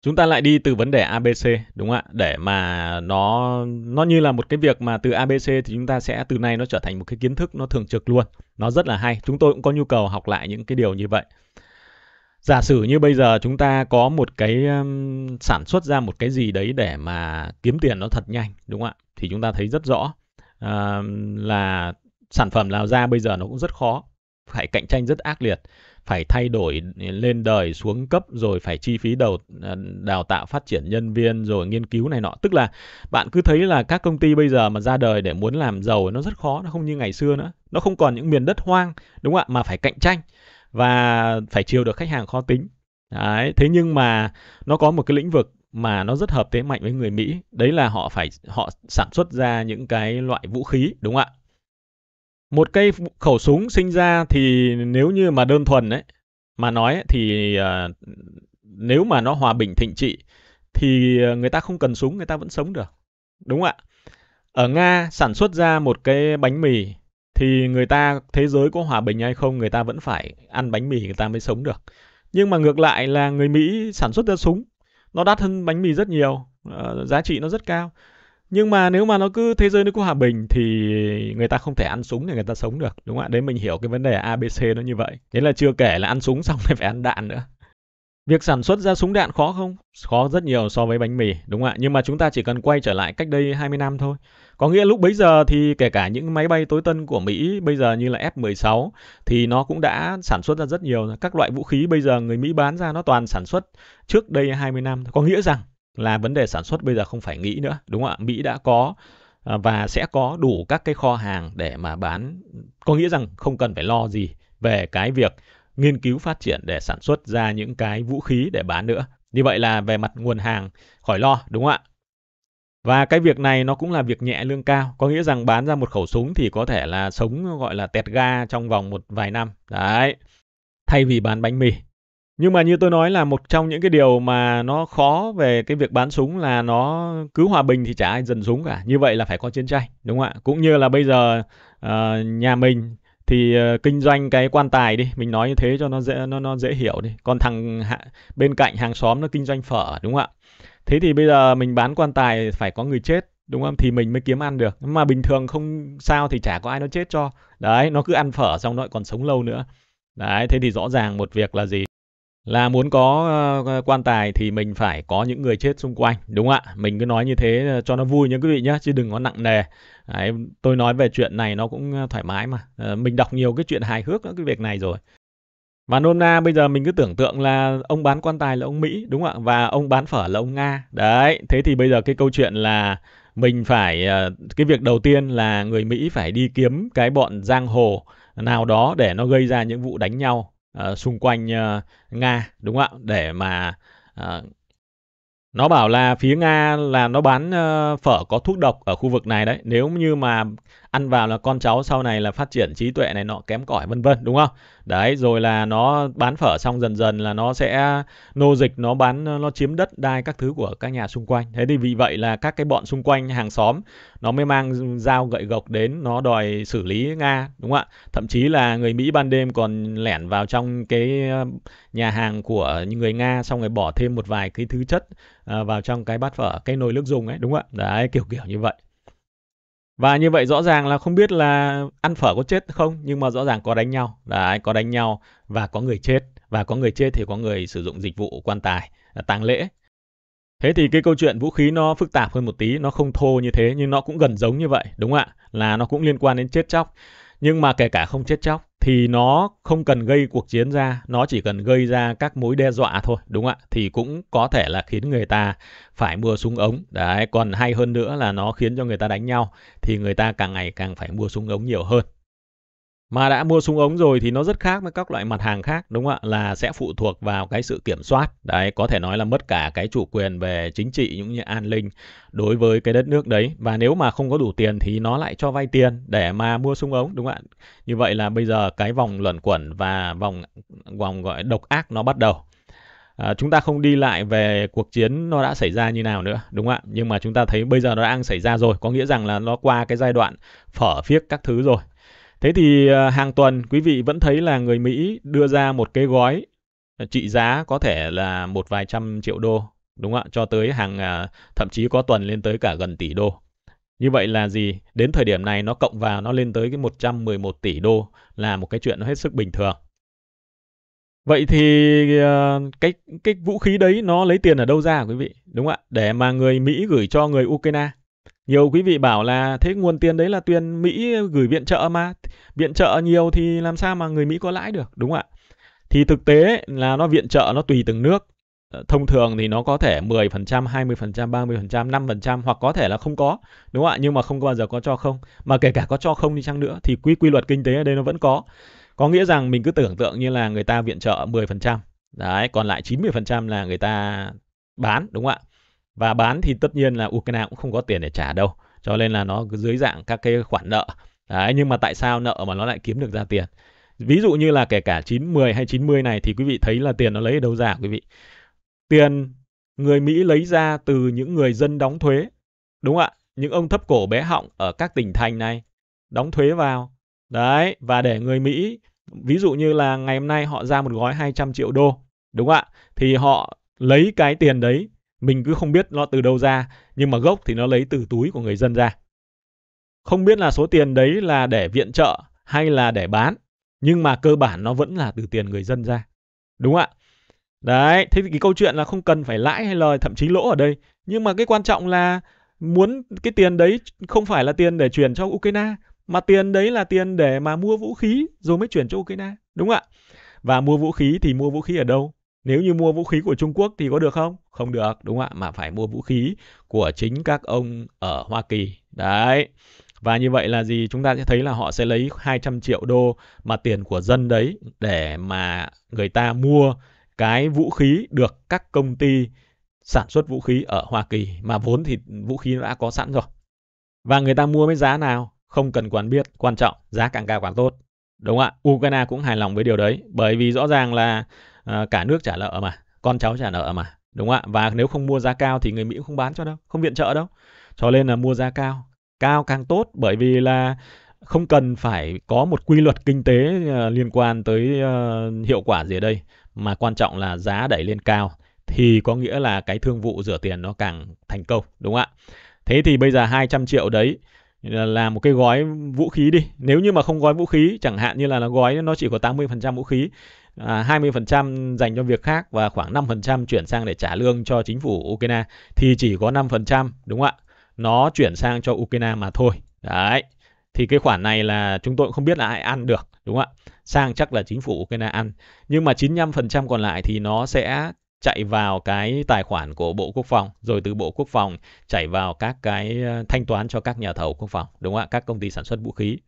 Chúng ta lại đi từ vấn đề ABC đúng không ạ? Để mà nó nó như là một cái việc mà từ ABC thì chúng ta sẽ từ nay nó trở thành một cái kiến thức nó thường trực luôn. Nó rất là hay. Chúng tôi cũng có nhu cầu học lại những cái điều như vậy giả sử như bây giờ chúng ta có một cái um, sản xuất ra một cái gì đấy để mà kiếm tiền nó thật nhanh đúng không ạ thì chúng ta thấy rất rõ uh, là sản phẩm nào ra bây giờ nó cũng rất khó phải cạnh tranh rất ác liệt phải thay đổi lên đời xuống cấp rồi phải chi phí đầu ờ, đào tạo phát triển nhân viên rồi nghiên cứu này nọ tức là bạn cứ thấy là các công ty bây giờ mà ra đời để muốn làm giàu nó rất khó nó không như ngày xưa nữa nó không còn những miền đất hoang đúng không ạ mà phải cạnh tranh và phải chiều được khách hàng khó tính đấy thế nhưng mà nó có một cái lĩnh vực mà nó rất hợp thế mạnh với người Mỹ đấy là họ phải họ sản xuất ra những cái loại vũ khí đúng không ạ một cây khẩu súng sinh ra thì nếu như mà đơn thuần đấy mà nói thì uh, nếu mà nó hòa bình thịnh trị thì ờ, người ta không cần súng người ta vẫn sống được đúng không ạ ở nga sản xuất ra một cái bánh mì thì người ta thế giới có hòa bình hay không người ta vẫn phải ăn bánh mì người ta mới sống được nhưng mà ngược lại là người Mỹ sản xuất ra súng nó đắt hơn bánh mì rất nhiều ờ, giá trị nó rất cao nhưng mà nếu mà nó cứ thế giới nó có hòa bình thì người ta không thể ăn súng để người ta sống được đúng không ạ đấy mình hiểu cái vấn đề abc nó như vậy đấy là chưa kể là ăn súng xong lại phải ăn đạn nữa Việc sản xuất ra súng đạn khó không? Khó rất nhiều so với bánh mì, đúng không ạ? Nhưng mà chúng ta chỉ cần quay trở lại cách đây 20 năm thôi. Có nghĩa lúc bấy giờ thì kể cả những máy bay tối tân của Mỹ bây giờ như là F-16 thì nó cũng đã sản xuất ra rất nhiều. Các loại vũ khí bây giờ người Mỹ bán ra nó toàn sản xuất trước đây 20 năm. Có nghĩa rằng là vấn đề sản xuất bây giờ không phải nghĩ nữa. Đúng không ạ? Mỹ đã có à, và sẽ có đủ các cái kho hàng để mà bán. Có nghĩa rằng không cần phải lo gì về cái việc nghiên cứu phát triển để sản xuất ra những cái vũ khí để bán nữa. Như vậy là về mặt nguồn hàng khỏi lo đúng không ạ? Và cái việc này nó cũng là việc nhẹ lương cao, có nghĩa rằng bán ra một khẩu súng thì có thể là sống gọi là tẹt ga trong vòng một vài năm. Đấy. Thay vì bán bánh mì. Nhưng mà như tôi nói là một trong những cái điều mà nó khó về cái việc bán súng là nó cứ hòa bình thì chả ai dần súng cả. Như vậy là phải có chiến tranh, đúng không ạ? Cũng như là bây giờ uh, nhà mình thì uh, kinh doanh cái quan tài đi, mình nói như thế cho nó dễ nó nó dễ hiểu đi. Còn thằng hạ, bên cạnh hàng xóm nó kinh doanh phở đúng không ạ? thế thì bây giờ mình bán quan tài phải có người chết đúng không thì mình mới kiếm ăn được mà bình thường không sao thì chả có ai nó chết cho đấy nó cứ ăn phở xong nó còn sống lâu nữa đấy thế thì rõ ràng một việc là gì là muốn có ờ, quan tài thì mình phải có những người chết xung quanh đúng không ạ mình cứ nói như thế ờ, cho nó vui nhé quý vị nhé chứ đừng có nặng nề Đấy, tôi nói về chuyện này nó cũng ờ, thoải mái mà mình đọc nhiều cái chuyện hài hước cái việc này rồi và nôm na bây giờ mình cứ tưởng tượng là ông bán quan tài là ông Mỹ đúng không ạ? Và ông bán phở là ông Nga. Đấy, thế thì bây giờ cái câu chuyện là mình phải ờ, cái việc đầu tiên là người Mỹ phải đi kiếm cái bọn giang hồ nào đó để nó gây ra những vụ đánh nhau uh, xung quanh uh, Nga đúng không ạ? Để mà uh, nó bảo là phía Nga là nó bán uh, phở có thuốc độc ở khu vực này đấy. Nếu như mà ăn vào là con cháu sau này là phát triển trí tuệ này nọ kém cỏi vân vân đúng không đấy rồi là nó bán phở xong dần dần là nó sẽ nô dịch nó bán nó chiếm đất đai các thứ của các nhà xung quanh thế thì vì vậy là các cái bọn xung quanh hàng xóm nó mới mang dao gậy gộc đến nó đòi xử lý nga đúng không ạ thậm chí là người mỹ ban đêm còn lẻn vào trong cái ờ, nhà hàng của người nga xong rồi bỏ thêm một vài cái thứ chất ờ, vào trong cái bát phở cái nồi nước dùng ấy đúng không ạ đấy kiểu kiểu như vậy và như vậy rõ ràng là không biết là ăn phở có chết không, nhưng mà rõ ràng có đánh nhau, là có đánh nhau và có người chết. Và có người chết thì có người sử dụng dịch vụ quan tài, à, tang lễ. Thế thì cái câu chuyện vũ khí nó phức tạp hơn một tí, nó không thô như thế nhưng nó cũng gần giống như vậy, đúng không ạ? Là nó cũng liên quan đến chết chóc. Nhưng mà kể cả không chết chóc thì nó không cần gây cuộc chiến ra, nó chỉ cần gây ra các mối đe dọa thôi, đúng không ạ? Thì cũng có thể là khiến người ta phải mua súng ống. Đấy, còn hay hơn nữa là nó khiến cho người ta đánh nhau thì người ta càng ngày càng phải mua súng ống nhiều hơn mà đã mua súng ống rồi thì nó rất khác với các loại mặt hàng khác đúng không ạ là sẽ phụ thuộc vào cái sự kiểm soát đấy có thể nói là mất cả cái chủ quyền về chính trị cũng như an ninh đối với cái đất nước đấy và nếu mà không có đủ tiền thì nó lại cho vay tiền để mà mua súng ống đúng không ạ như vậy là bây giờ cái vòng luẩn quẩn và vòng vòng gọi độc ác nó bắt đầu À, chúng ta không đi lại về cuộc chiến nó đã xảy ra như nào nữa đúng không ạ nhưng mà chúng ta thấy bây giờ nó đang xảy ra rồi có nghĩa rằng là nó qua cái giai đoạn phở phiếc các thứ rồi Thế thì à, hàng tuần quý vị vẫn thấy là người Mỹ đưa ra một cái gói à, trị giá có thể là một vài trăm triệu đô, đúng không ạ? Cho tới hàng à, thậm chí có tuần lên tới cả gần tỷ đô. Như vậy là gì? Đến thời điểm này nó cộng vào nó lên tới cái 111 tỷ đô là một cái chuyện nó hết sức bình thường. Vậy thì cái cái vũ khí đấy nó lấy tiền ở đâu ra quý vị? Đúng không ạ? Để mà người Mỹ gửi cho người Ukraine nhiều quý vị bảo là thế nguồn tiền đấy là tiền Mỹ gửi viện trợ mà, viện trợ nhiều thì làm sao mà người Mỹ có lãi được, đúng không ạ? Thì thực tế là nó viện trợ nó tùy từng nước. Ờ, thông thường thì nó có thể 10%, 20%, 30%, 5% hoặc có thể là không có, đúng không ạ? Nhưng mà không bao giờ có cho không. Mà kể cả có cho không đi chăng nữa thì quy quy luật kinh tế ở đây nó vẫn có. Có nghĩa rằng mình cứ tưởng tượng như là người ta viện trợ 10%, đấy, còn lại 90% là người ta bán, đúng không ạ? và bán thì tất nhiên là Ukraine cũng không có tiền để trả đâu cho nên là nó dưới dạng các cái khoản nợ Đấy, nhưng mà tại sao nợ mà nó lại kiếm được ra tiền ví dụ như là kể cả 910 hay 90 này thì quý vị thấy là tiền nó lấy ở đâu ra quý vị tiền người Mỹ lấy ra từ những người dân đóng thuế đúng không ạ những ông thấp cổ bé họng ở các tỉnh thành này đóng thuế vào đấy và để người Mỹ ví dụ như là ngày hôm nay họ ra một gói 200 triệu đô đúng không ạ thì họ lấy cái tiền đấy mình cứ không biết nó từ đâu ra nhưng mà gốc thì nó lấy từ túi của người dân ra không biết là số tiền đấy là để viện trợ hay là để bán nhưng mà cơ bản nó vẫn là từ tiền người dân ra đúng ạ đấy thế thì cái câu chuyện là không cần phải lãi hay lời thậm chí lỗ ở đây nhưng mà cái quan trọng là muốn cái tiền đấy không phải là tiền để chuyển cho ukraine mà tiền đấy là tiền để mà mua vũ khí rồi mới chuyển cho ukraine đúng ạ và mua vũ khí thì mua vũ khí ở đâu nếu như mua vũ khí của Trung Quốc thì có được không? Không được, đúng không ạ? Mà phải mua vũ khí của chính các ông ở Hoa Kỳ. Đấy. Và như vậy là gì? Chúng ta sẽ thấy là họ sẽ lấy 200 triệu đô mà tiền của dân đấy để mà người ta mua cái vũ khí được các công ty sản xuất vũ khí ở Hoa Kỳ mà vốn thì vũ khí đã có sẵn rồi. Và người ta mua với giá nào? Không cần quản biết, quan trọng giá càng cao càng tốt. Đúng không ạ? Ukraine cũng hài lòng với điều đấy bởi vì rõ ràng là Ờ, cả nước trả nợ mà con cháu trả nợ mà đúng không ạ và nếu không mua giá cao thì người mỹ cũng không bán cho đâu không viện trợ đâu cho nên là mua giá cao cao càng tốt bởi vì là không cần phải có một quy luật kinh tế ờ, liên quan tới ờ, hiệu quả gì ở đây mà quan trọng là giá đẩy lên cao thì có nghĩa là cái thương vụ rửa tiền nó càng thành công đúng không ạ thế thì bây giờ 200 triệu đấy là một cái gói vũ khí đi nếu như mà không gói vũ khí chẳng hạn như là nó gói nó chỉ có 80% vũ khí à, 20% dành cho việc khác và khoảng 5% chuyển sang để trả lương cho chính phủ Ukraine thì chỉ có 5% đúng không ạ? Nó chuyển sang cho Ukraine mà thôi. Đấy. Thì cái khoản này là chúng tôi cũng không biết là ai ăn được đúng không ạ? Sang chắc là chính phủ Ukraine ăn. Nhưng mà 95% còn lại thì nó sẽ chạy vào cái tài khoản của Bộ Quốc phòng, rồi từ Bộ Quốc phòng chảy vào các cái ờ, thanh toán cho các nhà thầu quốc phòng, đúng không ạ? Các công ty sản xuất vũ khí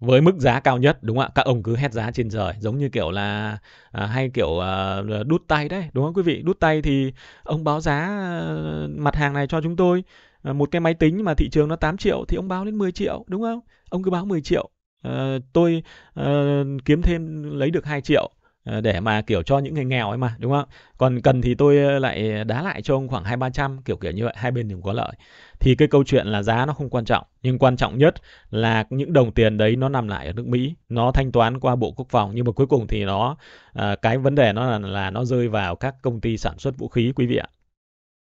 với mức giá cao nhất đúng không ạ các ông cứ hét giá trên trời giống như kiểu là à, hay kiểu à, đút tay đấy đúng không quý vị đút tay thì ông báo giá à, mặt hàng này cho chúng tôi à, một cái máy tính mà thị trường nó 8 triệu thì ông báo đến 10 triệu đúng không ông cứ báo 10 triệu à, tôi à, kiếm thêm lấy được 2 triệu Ờ, để mà kiểu cho những người nghèo ấy mà đúng không còn cần thì tôi ờ, lại đá lại cho ông khoảng hai ba trăm kiểu kiểu như vậy hai bên đều có lợi thì cái câu chuyện là giá nó không quan trọng nhưng quan trọng nhất là những đồng tiền đấy nó nằm lại ở nước Mỹ nó thanh toán qua bộ quốc phòng nhưng mà cuối cùng thì nó ờ, cái vấn đề nó là là nó rơi vào các công ty sản xuất vũ khí quý vị ạ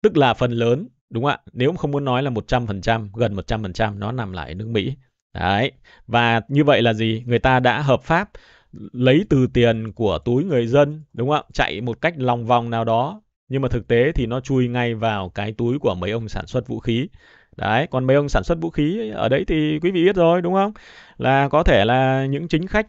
tức là phần lớn đúng không ạ nếu không muốn nói là một trăm phần trăm gần một trăm phần trăm nó nằm lại ở nước Mỹ đấy và như vậy là gì người ta đã hợp pháp lấy từ tiền của túi người dân, đúng không ạ? Chạy một cách lòng vòng nào đó, nhưng mà thực tế thì nó chui ngay vào cái túi của mấy ông sản xuất vũ khí. Đấy, còn mấy ông sản xuất vũ khí ở đấy thì quý vị biết rồi đúng không? Là có thể là những chính khách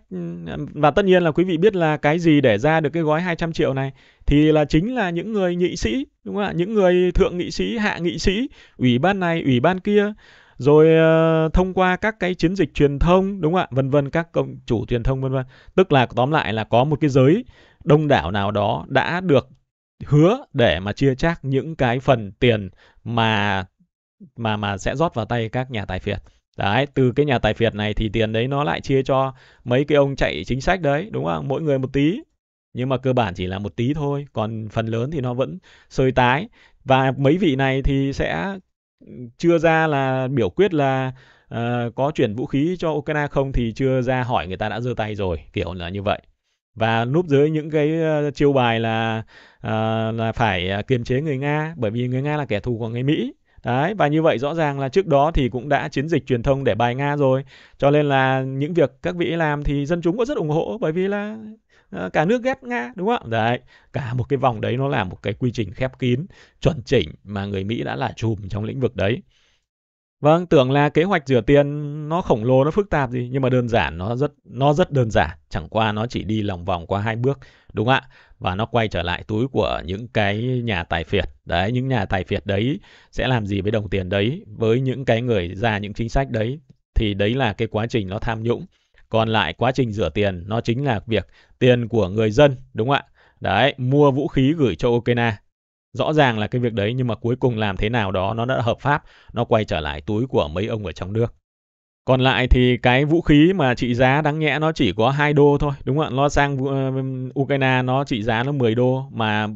và tất nhiên là quý vị biết là cái gì để ra được cái gói 200 triệu này thì là chính là những người nghị sĩ đúng không ạ? Những người thượng nghị sĩ, hạ nghị sĩ, ủy ban này, ủy ban kia rồi ờ, thông qua các cái chiến dịch truyền thông đúng không ạ vân vân các công chủ truyền thông vân vân tức là tóm lại là có một cái giới đông đảo nào đó đã được hứa để mà chia chác những cái phần tiền mà mà mà sẽ rót vào tay các nhà tài phiệt Đấy, từ cái nhà tài phiệt này thì tiền đấy nó lại chia cho mấy cái ông chạy chính sách đấy, đúng không? Mỗi người một tí. Nhưng mà cơ bản chỉ là một tí thôi, còn phần lớn thì nó vẫn sơi tái. Và mấy vị này thì sẽ chưa ra là biểu quyết là uh, có chuyển vũ khí cho Ukraine không thì chưa ra hỏi người ta đã giơ tay rồi kiểu là như vậy và núp dưới những cái ờ, chiêu bài là uh, là phải kiềm chế người Nga bởi vì người Nga là kẻ thù của người Mỹ Đấy, và như vậy rõ ràng là trước đó thì cũng đã chiến dịch truyền thông để bài Nga rồi. Cho nên là những việc các vị làm thì dân chúng cũng rất ủng hộ bởi vì là Ờ, cả nước ghét Nga đúng không? Đấy, cả một cái vòng đấy nó là một cái quy trình khép kín, chuẩn chỉnh mà người Mỹ đã là chùm trong lĩnh vực đấy. Vâng, tưởng là kế hoạch rửa tiền nó khổng lồ, nó phức tạp gì, nhưng mà đơn giản, nó rất nó rất đơn giản, chẳng qua nó chỉ đi lòng vòng qua hai bước, đúng ạ? Và nó quay trở lại túi của những cái nhà tài phiệt. Đấy, những nhà tài phiệt đấy sẽ làm gì với đồng tiền đấy, với những cái người ra những chính sách đấy, thì đấy là cái quá trình nó tham nhũng còn lại quá trình rửa tiền nó chính là việc tiền của người dân, đúng không ạ? Đấy, mua vũ khí gửi cho Ukraine. Rõ ràng là cái việc đấy nhưng mà cuối cùng làm thế nào đó nó đã hợp pháp, nó quay trở lại túi của mấy ông ở trong nước. Còn lại thì cái vũ khí mà trị giá đáng nhẽ nó chỉ có 2 đô thôi, đúng không ạ? Nó sang ờ, Ukraine nó trị giá nó 10 đô mà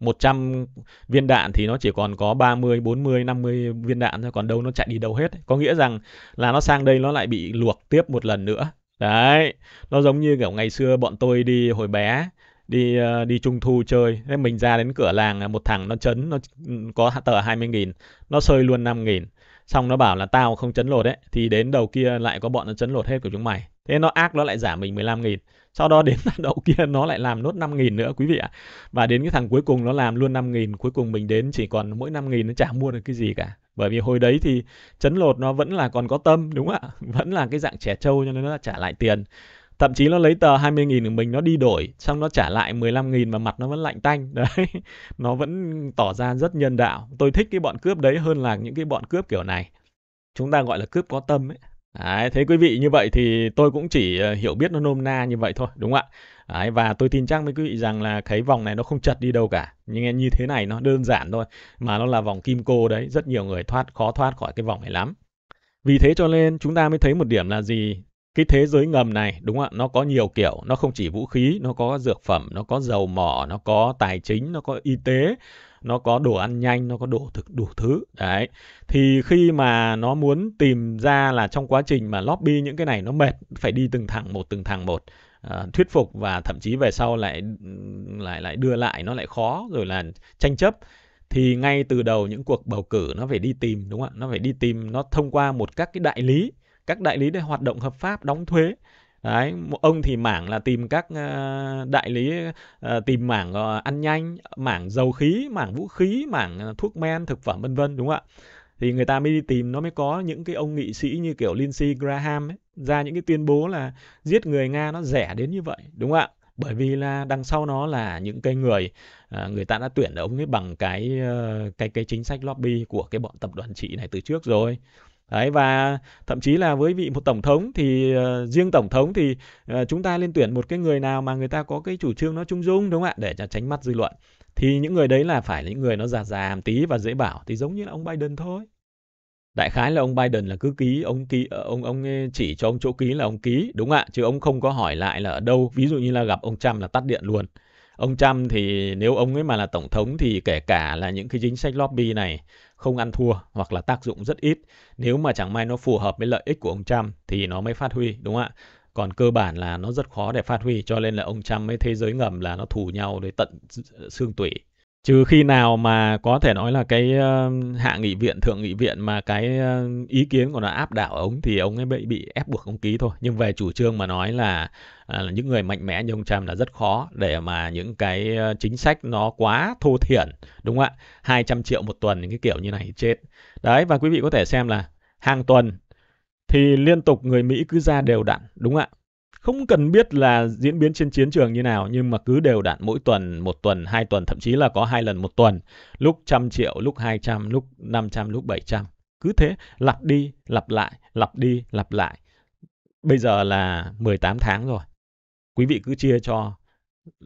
100 viên đạn thì nó chỉ còn có 30, 40, 50 viên đạn thôi, còn đâu nó chạy đi đâu hết. Có nghĩa rằng là nó sang đây nó lại bị luộc tiếp một lần nữa Đấy, nó giống như kiểu ngày xưa bọn tôi đi hồi bé, đi ờ, đi trung thu chơi, thế mình ra đến cửa làng à, một thằng nó chấn nó ừ, có tờ 20 nghìn nó sơi luôn 5 nghìn Xong nó bảo là tao không chấn lột đấy thì đến đầu kia lại có bọn nó chấn lột hết của chúng mày. Thế nó ác nó lại giảm mình 15 nghìn Sau đó đến đầu kia nó lại làm nốt 5 nghìn nữa quý vị ạ. Và đến cái thằng cuối cùng nó làm luôn 5 nghìn cuối cùng mình đến chỉ còn mỗi 5 nghìn nó chả mua được cái gì cả bởi vì hồi đấy thì chấn lột nó vẫn là còn có tâm đúng không ạ vẫn là cái dạng trẻ trâu cho nên nó trả lại tiền thậm chí nó lấy tờ 20.000 của mình nó đi đổi xong nó trả lại 15.000 mà mặt nó vẫn lạnh tanh đấy nó vẫn tỏ ra rất nhân đạo tôi thích cái bọn cướp đấy hơn là những cái bọn cướp kiểu này chúng ta gọi là cướp có tâm ấy Đấy, thế quý vị như vậy thì tôi cũng chỉ ờ, hiểu biết nó nôm na như vậy thôi đúng không ạ Đấy, và tôi tin chắc với quý vị rằng là cái vòng này nó không chật đi đâu cả nhưng như thế này nó đơn giản thôi mà nó là vòng kim cô đấy rất nhiều người thoát khó thoát khỏi cái vòng này lắm vì thế cho nên chúng ta mới thấy một điểm là gì cái thế giới ngầm này đúng không ạ nó có nhiều kiểu nó không chỉ vũ khí nó có dược phẩm nó có dầu mỏ nó có tài chính nó có y tế nó có đồ ăn nhanh nó có đồ thực đủ thứ đấy thì khi mà nó muốn tìm ra là trong quá trình mà lobby những cái này nó mệt phải đi từng thẳng một từng thẳng một ờ, thuyết phục và thậm chí về sau lại lại lại đưa lại nó lại khó rồi là tranh chấp thì ngay từ đầu những cuộc bầu cử nó phải đi tìm đúng không ạ nó phải đi tìm nó thông qua một các cái đại lý các đại lý để hoạt động hợp pháp đóng thuế đấy ông thì mảng là tìm các ờ, đại lý ờ, tìm mảng ờ, ăn nhanh mảng dầu khí mảng vũ khí mảng thuốc men thực phẩm vân vân đúng không ạ thì người ta mới đi tìm nó mới có những cái ông nghị sĩ như kiểu Lindsey Graham ấy, ra những cái tuyên bố là giết người Nga nó rẻ đến như vậy đúng không ạ bởi vì là đằng sau nó là những cái người người ta đã tuyển ông ấy bằng cái cái cái chính sách lobby của cái bọn tập đoàn trị này từ trước rồi Đấy, và thậm chí là với vị một tổng thống thì uh, riêng tổng thống thì uh, chúng ta lên tuyển một cái người nào mà người ta có cái chủ trương nó trung dung đúng không ạ để cho tránh mắt dư luận thì những người đấy là phải những người nó già già một tí và dễ bảo thì giống như là ông Biden thôi đại khái là ông Biden là cứ ký ông ký ờ, ông ông chỉ cho ông chỗ ký là ông ký đúng ạ chứ ông không có hỏi lại là ở đâu ví dụ như là gặp ông Trump là tắt điện luôn ông Trump thì nếu ông ấy mà là tổng thống thì kể cả là những cái chính sách lobby này không ăn thua hoặc là tác dụng rất ít. Nếu mà chẳng may nó phù hợp với lợi ích của ông Trump thì nó mới phát huy, đúng không ạ? Còn cơ bản là nó rất khó để phát huy cho nên là ông Trump với thế giới ngầm là nó thù nhau đến tận xương tủy trừ khi nào mà có thể nói là cái ờ, hạ nghị viện thượng nghị viện mà cái ờ, ý kiến của nó áp đảo ông thì ông ấy bị bị ép buộc ông ký thôi nhưng về chủ trương mà nói là, à, là những người mạnh mẽ như ông Trump là rất khó để mà những cái ờ, chính sách nó quá thô thiển đúng không ạ 200 triệu một tuần những cái kiểu như này chết đấy và quý vị có thể xem là hàng tuần thì liên tục người Mỹ cứ ra đều đặn đúng không ạ không cần biết là diễn biến trên chiến trường như nào nhưng mà cứ đều đặn mỗi tuần, một tuần, hai tuần thậm chí là có hai lần một tuần, lúc trăm triệu, lúc hai trăm, lúc năm trăm, lúc bảy trăm, cứ thế lặp đi, lặp lại, lặp đi, lặp lại. Bây giờ là 18 tháng rồi. Quý vị cứ chia cho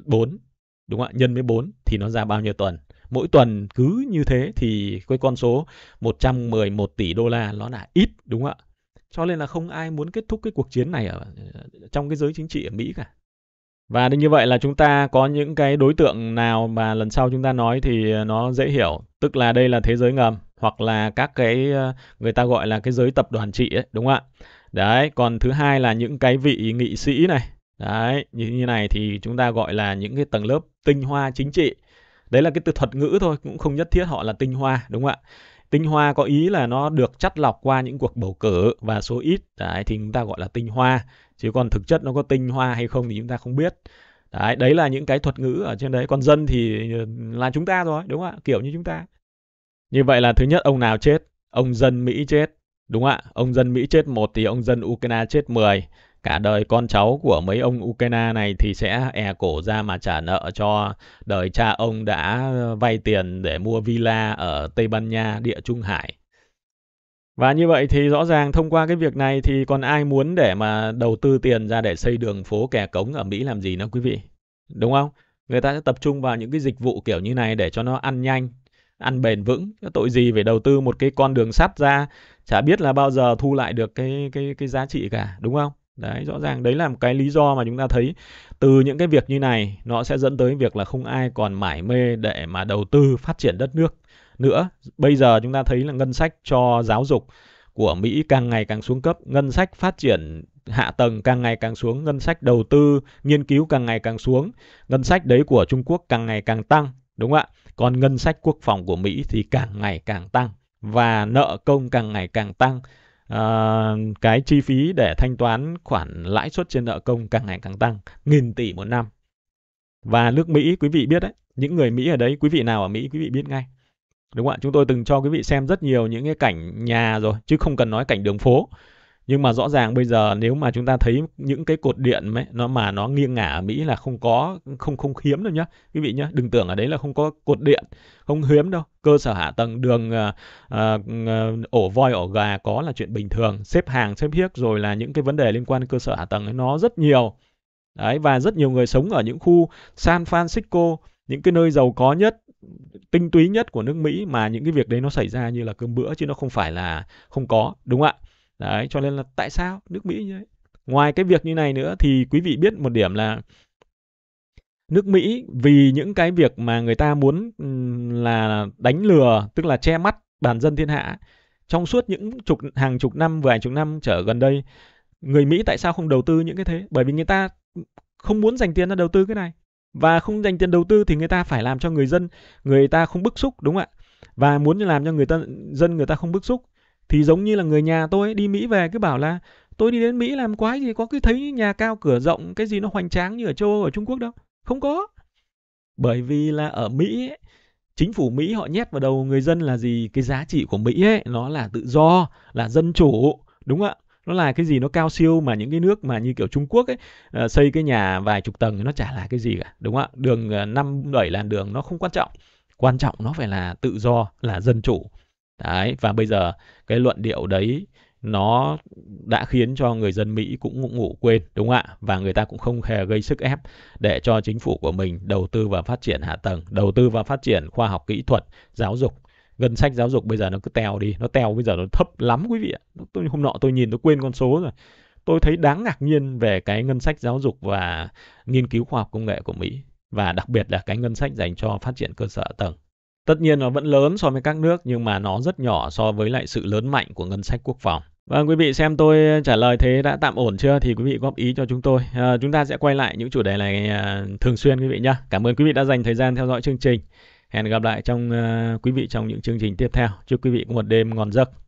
4 đúng không ạ? Nhân với 4 thì nó ra bao nhiêu tuần? Mỗi tuần cứ như thế thì cái con số 111 tỷ đô la nó là ít đúng không ạ? cho nên là không ai muốn kết thúc cái cuộc chiến này ở ờ, trong cái giới chính trị ở Mỹ cả. Và như vậy là chúng ta có những cái đối tượng nào mà lần sau chúng ta nói thì ờ, nó dễ hiểu, tức là đây là thế giới ngầm hoặc là các cái ờ, người ta gọi là cái giới tập đoàn trị ấy, đúng không ạ? Đấy, còn thứ hai là những cái vị nghị sĩ này. Đấy, như như này thì chúng ta gọi là những cái tầng lớp tinh hoa chính trị. Đấy là cái từ thuật ngữ thôi, cũng không nhất thiết họ là tinh hoa, đúng không ạ? tinh hoa có ý là nó được chắt lọc qua những cuộc bầu cử và số ít đấy thì chúng ta gọi là tinh hoa chứ còn thực chất nó có tinh hoa hay không thì chúng ta không biết đấy đấy là những cái thuật ngữ ở trên đấy còn dân thì là chúng ta rồi đúng không ạ kiểu như chúng ta như vậy là thứ nhất ông nào chết ông dân mỹ chết đúng không ạ ông dân mỹ chết một thì ông dân ukraine chết 10 cả đời con cháu của mấy ông Ukraine này thì sẽ e cổ ra mà trả nợ cho đời cha ông đã vay tiền để mua villa ở Tây Ban Nha, địa Trung Hải. Và như vậy thì rõ ràng thông qua cái việc này thì còn ai muốn để mà đầu tư tiền ra để xây đường phố kè cống ở Mỹ làm gì nữa quý vị? Đúng không? Người ta sẽ tập trung vào những cái dịch vụ kiểu như này để cho nó ăn nhanh, ăn bền vững. Tội gì phải đầu tư một cái con đường sắt ra, chả biết là bao giờ thu lại được cái cái cái giá trị cả, đúng không? Đấy, rõ ràng đấy là một cái lý do mà chúng ta thấy từ những cái việc như này nó sẽ dẫn tới việc là không ai còn mải mê để mà đầu tư phát triển đất nước nữa. Bây giờ chúng ta thấy là ngân sách cho giáo dục của Mỹ càng ngày càng xuống cấp, ngân sách phát triển hạ tầng càng ngày càng xuống, ngân sách đầu tư nghiên cứu càng ngày càng xuống, ngân sách đấy của Trung Quốc càng ngày càng tăng, đúng không ạ? Còn ngân sách quốc phòng của Mỹ thì càng ngày càng tăng và nợ công càng ngày càng tăng Ờ, cái chi phí để thanh toán khoản lãi suất trên nợ công càng ngày càng tăng, nghìn tỷ một năm. Và nước Mỹ quý vị biết đấy, những người Mỹ ở đấy, quý vị nào ở Mỹ quý vị biết ngay. Đúng không ạ? Chúng tôi từng cho quý vị xem rất nhiều những cái cảnh nhà rồi, chứ không cần nói cảnh đường phố nhưng mà rõ ràng bây giờ nếu mà chúng ta thấy những cái cột điện ấy, nó mà nó nghiêng ngả ở Mỹ là không có không không hiếm đâu nhá quý vị nhá đừng tưởng ở đấy là không có cột điện không hiếm đâu cơ sở hạ tầng đường à, à, ổ voi ổ gà có là chuyện bình thường xếp hàng xếp hiếc rồi là những cái vấn đề liên quan đến cơ sở hạ tầng ấy nó rất nhiều đấy và rất nhiều người sống ở những khu San Francisco những cái nơi giàu có nhất tinh túy nhất của nước Mỹ mà những cái việc đấy nó xảy ra như là cơm bữa chứ nó không phải là không có đúng không ạ đấy cho nên là tại sao nước mỹ như thế ngoài cái việc như này nữa thì quý vị biết một điểm là nước mỹ vì những cái việc mà người ta muốn là đánh lừa tức là che mắt bản dân thiên hạ trong suốt những chục hàng chục năm vài chục năm trở gần đây người mỹ tại sao không đầu tư những cái thế bởi vì người ta không muốn dành tiền ra đầu tư cái này và không dành tiền đầu tư thì người ta phải làm cho người dân người ta không bức xúc đúng không ạ và muốn làm cho người ta dân người ta không bức xúc thì giống như là người nhà tôi ấy, đi Mỹ về cứ bảo là tôi đi đến Mỹ làm quái gì có cứ thấy nhà cao cửa rộng cái gì nó hoành tráng như ở châu Âu ở Trung Quốc đâu. Không có. Bởi vì là ở Mỹ ấy, chính phủ Mỹ họ nhét vào đầu người dân là gì? Cái giá trị của Mỹ ấy nó là tự do, là dân chủ, đúng không ạ? Nó là cái gì nó cao siêu mà những cái nước mà như kiểu Trung Quốc ấy ờ, xây cái nhà vài chục tầng thì nó chả là cái gì cả, đúng không ạ? Đường ờ, năm bảy làn đường nó không quan trọng. Quan trọng nó phải là tự do, là dân chủ Đấy, và bây giờ cái luận điệu đấy nó đã khiến cho người dân Mỹ cũng ngủ, ngủ quên đúng không ạ và người ta cũng không hề gây sức ép để cho chính phủ của mình đầu tư và phát triển hạ tầng, đầu tư và phát triển khoa học kỹ thuật, giáo dục. Ngân sách giáo dục bây giờ nó cứ teo đi, nó teo bây giờ nó thấp lắm quý vị ạ. Tôi hôm nọ tôi nhìn tôi quên con số rồi. Tôi thấy đáng ngạc nhiên về cái ngân sách giáo dục và nghiên cứu khoa học công nghệ của Mỹ và đặc biệt là cái ngân sách dành cho phát triển cơ sở tầng Tất nhiên nó vẫn lớn so với các nước nhưng mà nó rất nhỏ so với lại sự lớn mạnh của ngân sách quốc phòng. Vâng, quý vị xem tôi trả lời thế đã tạm ổn chưa thì quý vị góp ý cho chúng tôi. À, chúng ta sẽ quay lại những chủ đề này à, thường xuyên quý vị nhé. Cảm ơn quý vị đã dành thời gian theo dõi chương trình. Hẹn gặp lại trong à, quý vị trong những chương trình tiếp theo. Chúc quý vị một đêm ngon giấc.